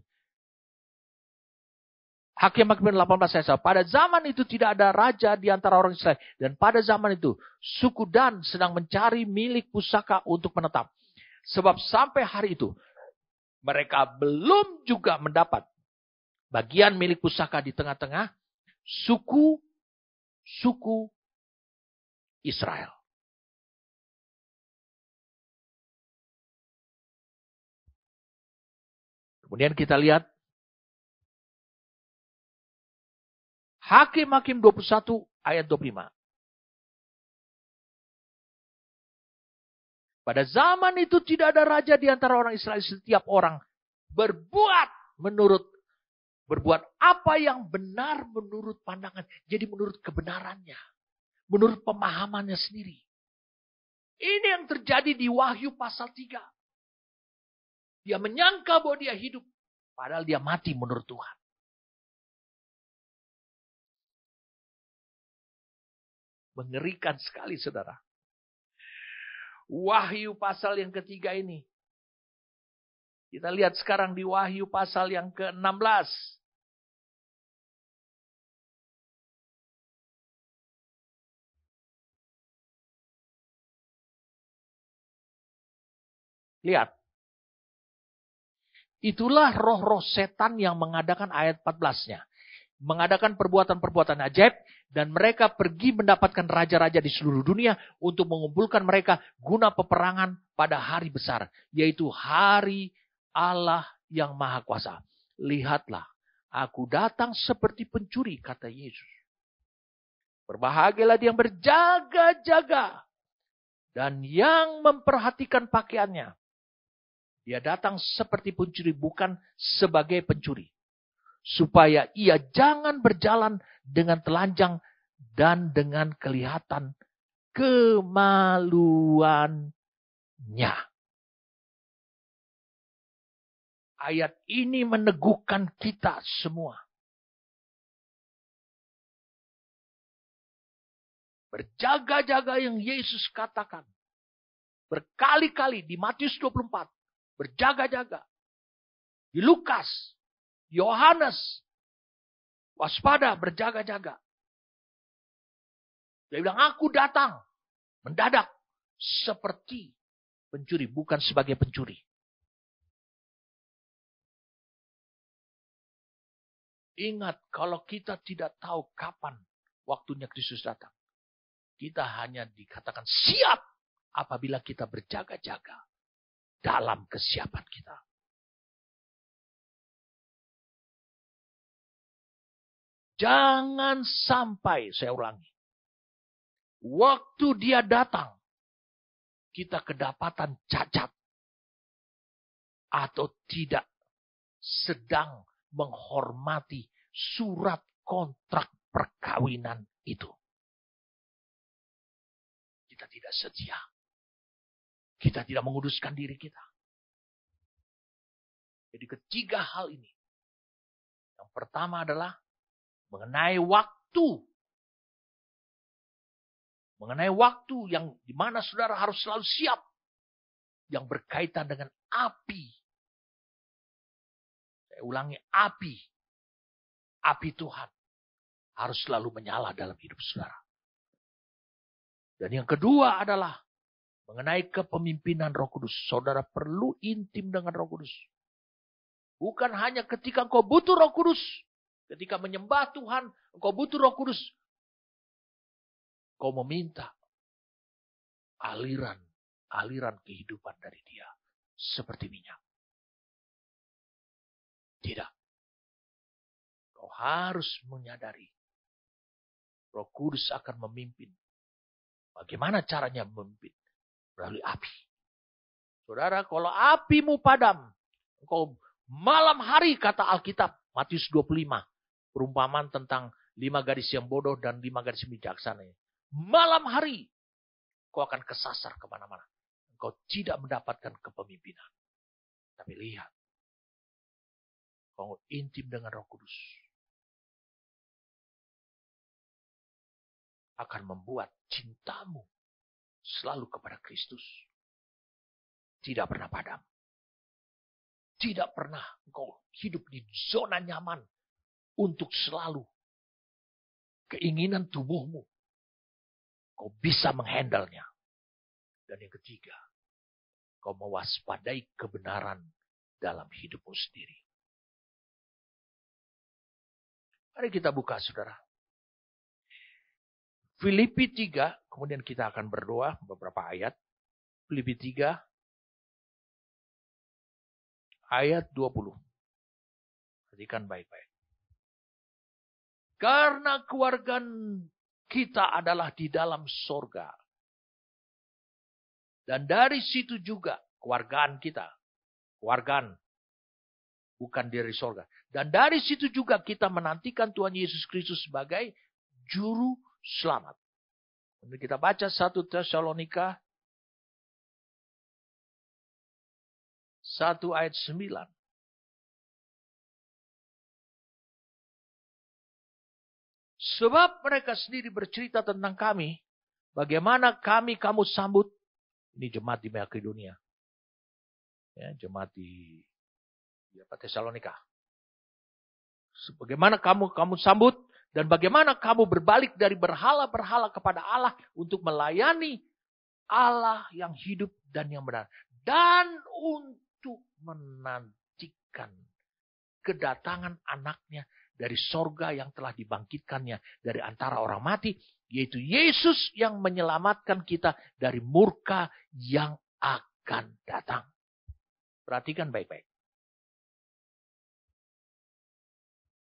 Hakim Hakim 18 saya Pada zaman itu tidak ada raja di antara orang Israel. Dan pada zaman itu suku Dan sedang mencari milik pusaka untuk menetap. Sebab sampai hari itu mereka belum juga mendapat bagian milik pusaka di tengah-tengah suku suku Israel. Kemudian kita lihat Hakim Hakim 21 ayat 25. Pada zaman itu tidak ada raja di antara orang Israel setiap orang berbuat menurut berbuat apa yang benar menurut pandangan. Jadi menurut kebenarannya, menurut pemahamannya sendiri. Ini yang terjadi di Wahyu pasal 3. Dia menyangka bahwa dia hidup. Padahal dia mati menurut Tuhan. Mengerikan sekali saudara. Wahyu pasal yang ketiga ini. Kita lihat sekarang di Wahyu pasal yang ke-16. Lihat. Itulah roh-roh setan yang mengadakan ayat 14-nya. Mengadakan perbuatan-perbuatan ajaib dan mereka pergi mendapatkan raja-raja di seluruh dunia untuk mengumpulkan mereka guna peperangan pada hari besar, yaitu hari Allah yang Maha Kuasa. Lihatlah, aku datang seperti pencuri, kata Yesus. Berbahagialah dia yang berjaga-jaga dan yang memperhatikan pakaiannya ia datang seperti pencuri, bukan sebagai pencuri. Supaya ia jangan berjalan dengan telanjang dan dengan kelihatan kemaluannya. Ayat ini meneguhkan kita semua. Berjaga-jaga yang Yesus katakan. Berkali-kali di Matius 24 berjaga-jaga. Di Lukas, Yohanes, waspada, berjaga-jaga. Dia bilang, aku datang mendadak seperti pencuri, bukan sebagai pencuri. Ingat, kalau kita tidak tahu kapan waktunya Kristus datang, kita hanya dikatakan siap apabila kita berjaga-jaga dalam kesiapan kita. Jangan sampai, saya ulangi, waktu dia datang, kita kedapatan cacat atau tidak sedang menghormati surat kontrak perkawinan itu. Kita tidak setia. Kita tidak menguduskan diri kita. Jadi ketiga hal ini. Yang pertama adalah mengenai waktu. Mengenai waktu yang dimana saudara harus selalu siap. Yang berkaitan dengan api. Saya ulangi, api. Api Tuhan harus selalu menyala dalam hidup saudara. Dan yang kedua adalah Mengenai kepemimpinan roh kudus. Saudara perlu intim dengan roh kudus. Bukan hanya ketika engkau butuh roh kudus. Ketika menyembah Tuhan, engkau butuh roh kudus. Kau meminta aliran, aliran kehidupan dari dia. Seperti minyak. Tidak. Kau harus menyadari Roh Kudus akan memimpin. Bagaimana caranya memimpin? melalui api. Saudara, kalau apimu padam, engkau malam hari kata Alkitab, Matius 25, perumpamaan tentang lima gadis yang bodoh dan lima gadis yang bijaksana. Malam hari, kau akan kesasar kemana-mana. Engkau tidak mendapatkan kepemimpinan. Tapi lihat, kau intim dengan roh kudus. Akan membuat cintamu selalu kepada Kristus. Tidak pernah padam. Tidak pernah engkau hidup di zona nyaman untuk selalu keinginan tubuhmu. Kau bisa menghandlenya. Dan yang ketiga, kau mewaspadai kebenaran dalam hidupmu sendiri. Mari kita buka, saudara. Filipi 3, kemudian kita akan berdoa beberapa ayat. Filipi 3 ayat 20. Perhatikan baik-baik. Karena keluarga kita adalah di dalam sorga. Dan dari situ juga keluargaan kita. Keluargaan. Bukan dari sorga. Dan dari situ juga kita menantikan Tuhan Yesus Kristus sebagai juru selamat. Ini kita baca 1 Tesalonika satu ayat sembilan. Sebab mereka sendiri bercerita tentang kami, bagaimana kami kamu sambut. Ini jemaat di Makedonia. Ya, jemaat di, di Tesalonika. Sebagaimana kamu kamu sambut, dan bagaimana kamu berbalik dari berhala-berhala kepada Allah untuk melayani Allah yang hidup dan yang benar. Dan untuk menantikan kedatangan anaknya dari sorga yang telah dibangkitkannya dari antara orang mati. Yaitu Yesus yang menyelamatkan kita dari murka yang akan datang. Perhatikan baik-baik.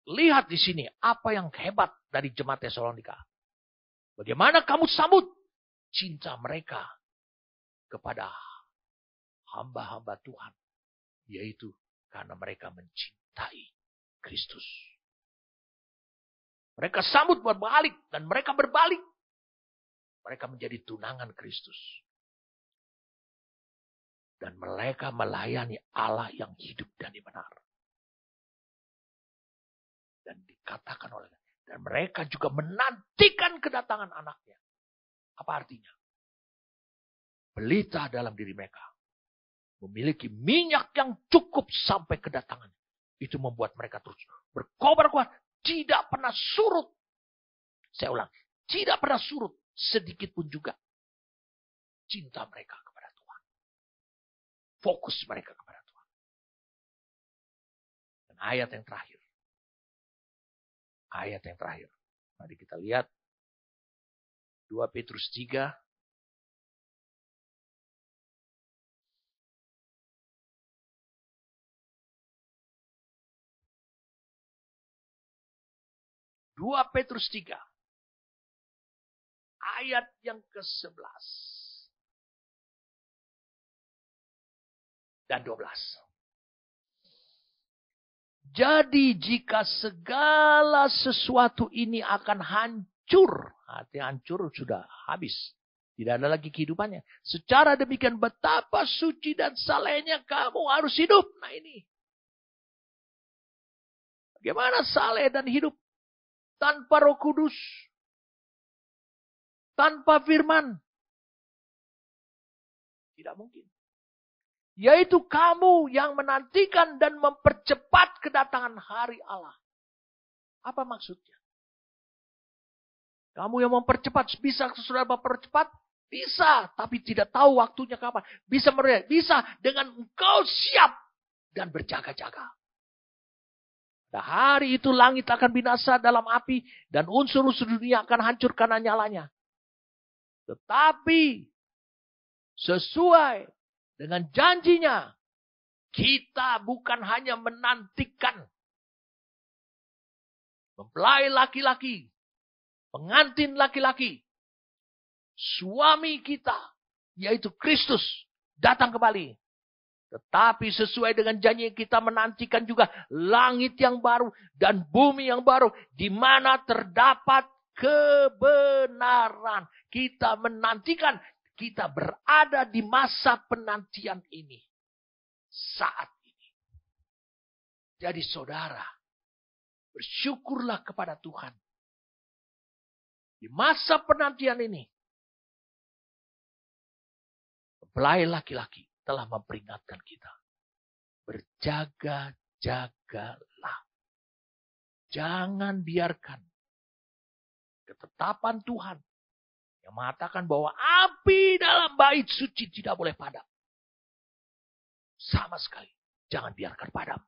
Lihat di sini apa yang hebat dari jemaat Tesalonika. Bagaimana kamu sambut cinta mereka kepada hamba-hamba Tuhan, yaitu karena mereka mencintai Kristus. Mereka sambut berbalik dan mereka berbalik. Mereka menjadi tunangan Kristus. Dan mereka melayani Allah yang hidup dan benar dan dikatakan oleh dan mereka juga menantikan kedatangan anaknya. Apa artinya? Pelita dalam diri mereka memiliki minyak yang cukup sampai kedatangan. Itu membuat mereka terus berkobar-kobar, tidak pernah surut. Saya ulang, tidak pernah surut sedikit pun juga cinta mereka kepada Tuhan. Fokus mereka kepada Tuhan. Dan ayat yang terakhir ayat yang terakhir. Mari kita lihat 2 Petrus 3 2 Petrus 3 ayat yang ke-11 dan 12. Jadi jika segala sesuatu ini akan hancur, hati hancur sudah habis. Tidak ada lagi kehidupannya. Secara demikian betapa suci dan salehnya kamu harus hidup. Nah ini. Bagaimana saleh dan hidup tanpa roh kudus? Tanpa firman? Tidak mungkin. Yaitu kamu yang menantikan dan mempercepat kedatangan hari Allah. Apa maksudnya? Kamu yang mempercepat, bisa saudara mempercepat? Bisa, tapi tidak tahu waktunya kapan. Bisa meriah, bisa dengan engkau siap dan berjaga-jaga. Nah, hari itu langit akan binasa dalam api dan unsur-unsur dunia akan hancur karena nyalanya. Tetapi sesuai dengan janjinya. Kita bukan hanya menantikan mempelai laki-laki, pengantin laki-laki, suami kita, yaitu Kristus, datang kembali. Tetapi sesuai dengan janji kita menantikan juga langit yang baru dan bumi yang baru. Di mana terdapat kebenaran. Kita menantikan kita berada di masa penantian ini. Saat ini. Jadi saudara, bersyukurlah kepada Tuhan. Di masa penantian ini, Pelai laki-laki telah memperingatkan kita. Berjaga-jagalah. Jangan biarkan ketetapan Tuhan yang mengatakan bahwa api dalam bait suci tidak boleh padam. Sama sekali. Jangan biarkan padam.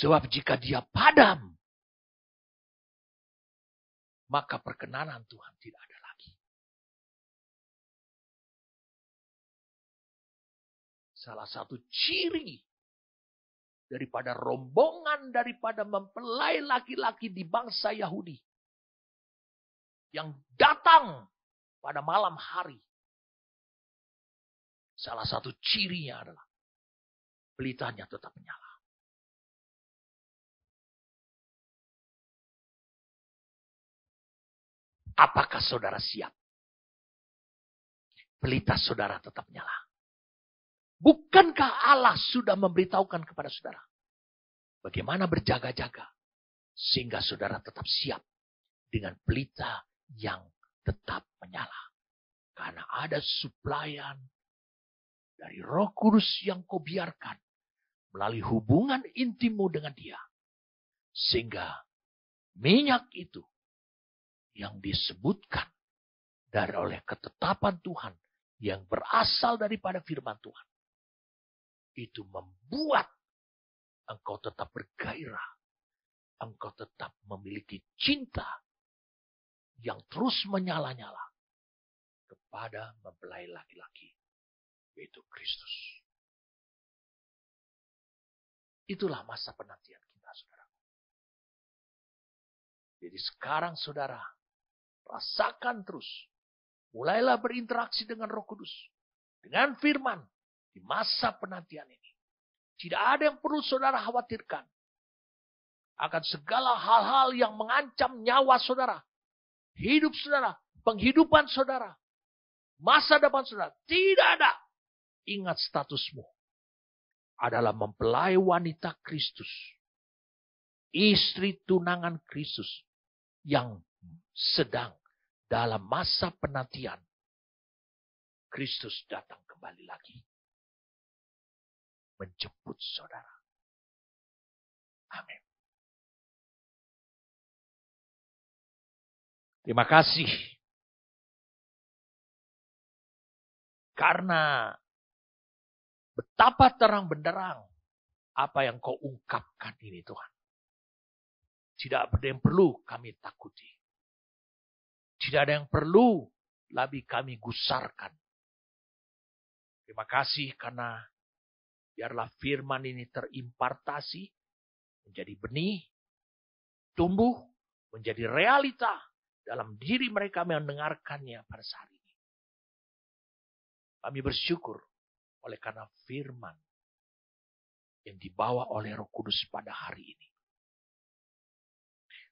Sebab jika dia padam, maka perkenanan Tuhan tidak ada lagi. Salah satu ciri daripada rombongan daripada mempelai laki-laki di bangsa Yahudi yang datang pada malam hari. Salah satu cirinya adalah pelitanya tetap menyala. Apakah saudara siap? Pelita saudara tetap nyala. Bukankah Allah sudah memberitahukan kepada saudara bagaimana berjaga-jaga sehingga saudara tetap siap dengan pelita yang tetap menyala? Karena ada suplaian dari Roh Kudus yang kau biarkan melalui hubungan intimu dengan Dia, sehingga minyak itu yang disebutkan dari oleh ketetapan Tuhan yang berasal daripada firman Tuhan itu membuat engkau tetap bergairah. Engkau tetap memiliki cinta yang terus menyala-nyala kepada mempelai laki-laki, yaitu Kristus. Itulah masa penantian kita, saudara. Jadi sekarang saudara, rasakan terus. Mulailah berinteraksi dengan roh kudus. Dengan firman, di masa penantian ini. Tidak ada yang perlu saudara khawatirkan. Akan segala hal-hal yang mengancam nyawa saudara. Hidup saudara. Penghidupan saudara. Masa depan saudara. Tidak ada. Ingat statusmu. Adalah mempelai wanita Kristus. Istri tunangan Kristus. Yang sedang dalam masa penantian. Kristus datang kembali lagi menjemput saudara. Amin. Terima kasih. Karena betapa terang benderang apa yang kau ungkapkan ini Tuhan. Tidak ada yang perlu kami takuti. Tidak ada yang perlu lebih kami gusarkan. Terima kasih karena Biarlah firman ini terimpartasi, menjadi benih, tumbuh, menjadi realita dalam diri mereka yang mendengarkannya pada saat ini. Kami bersyukur oleh karena firman yang dibawa oleh roh kudus pada hari ini.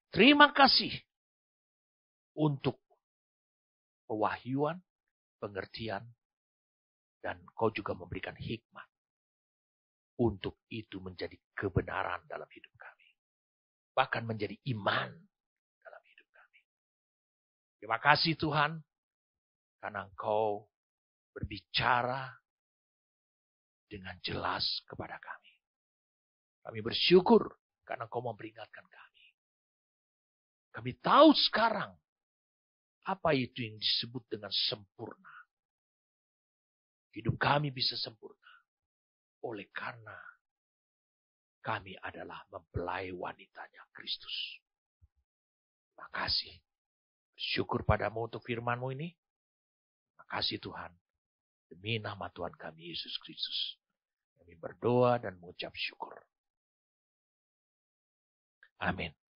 Terima kasih untuk pewahyuan, pengertian, dan kau juga memberikan hikmat untuk itu menjadi kebenaran dalam hidup kami. Bahkan menjadi iman dalam hidup kami. Terima kasih Tuhan, karena Engkau berbicara dengan jelas kepada kami. Kami bersyukur karena Engkau memperingatkan kami. Kami tahu sekarang apa itu yang disebut dengan sempurna. Hidup kami bisa sempurna oleh karena kami adalah mempelai wanitanya Kristus. Makasih. Syukur padamu untuk firmanmu ini. Makasih Tuhan. Demi nama Tuhan kami Yesus Kristus. Kami berdoa dan mengucap syukur. Amin.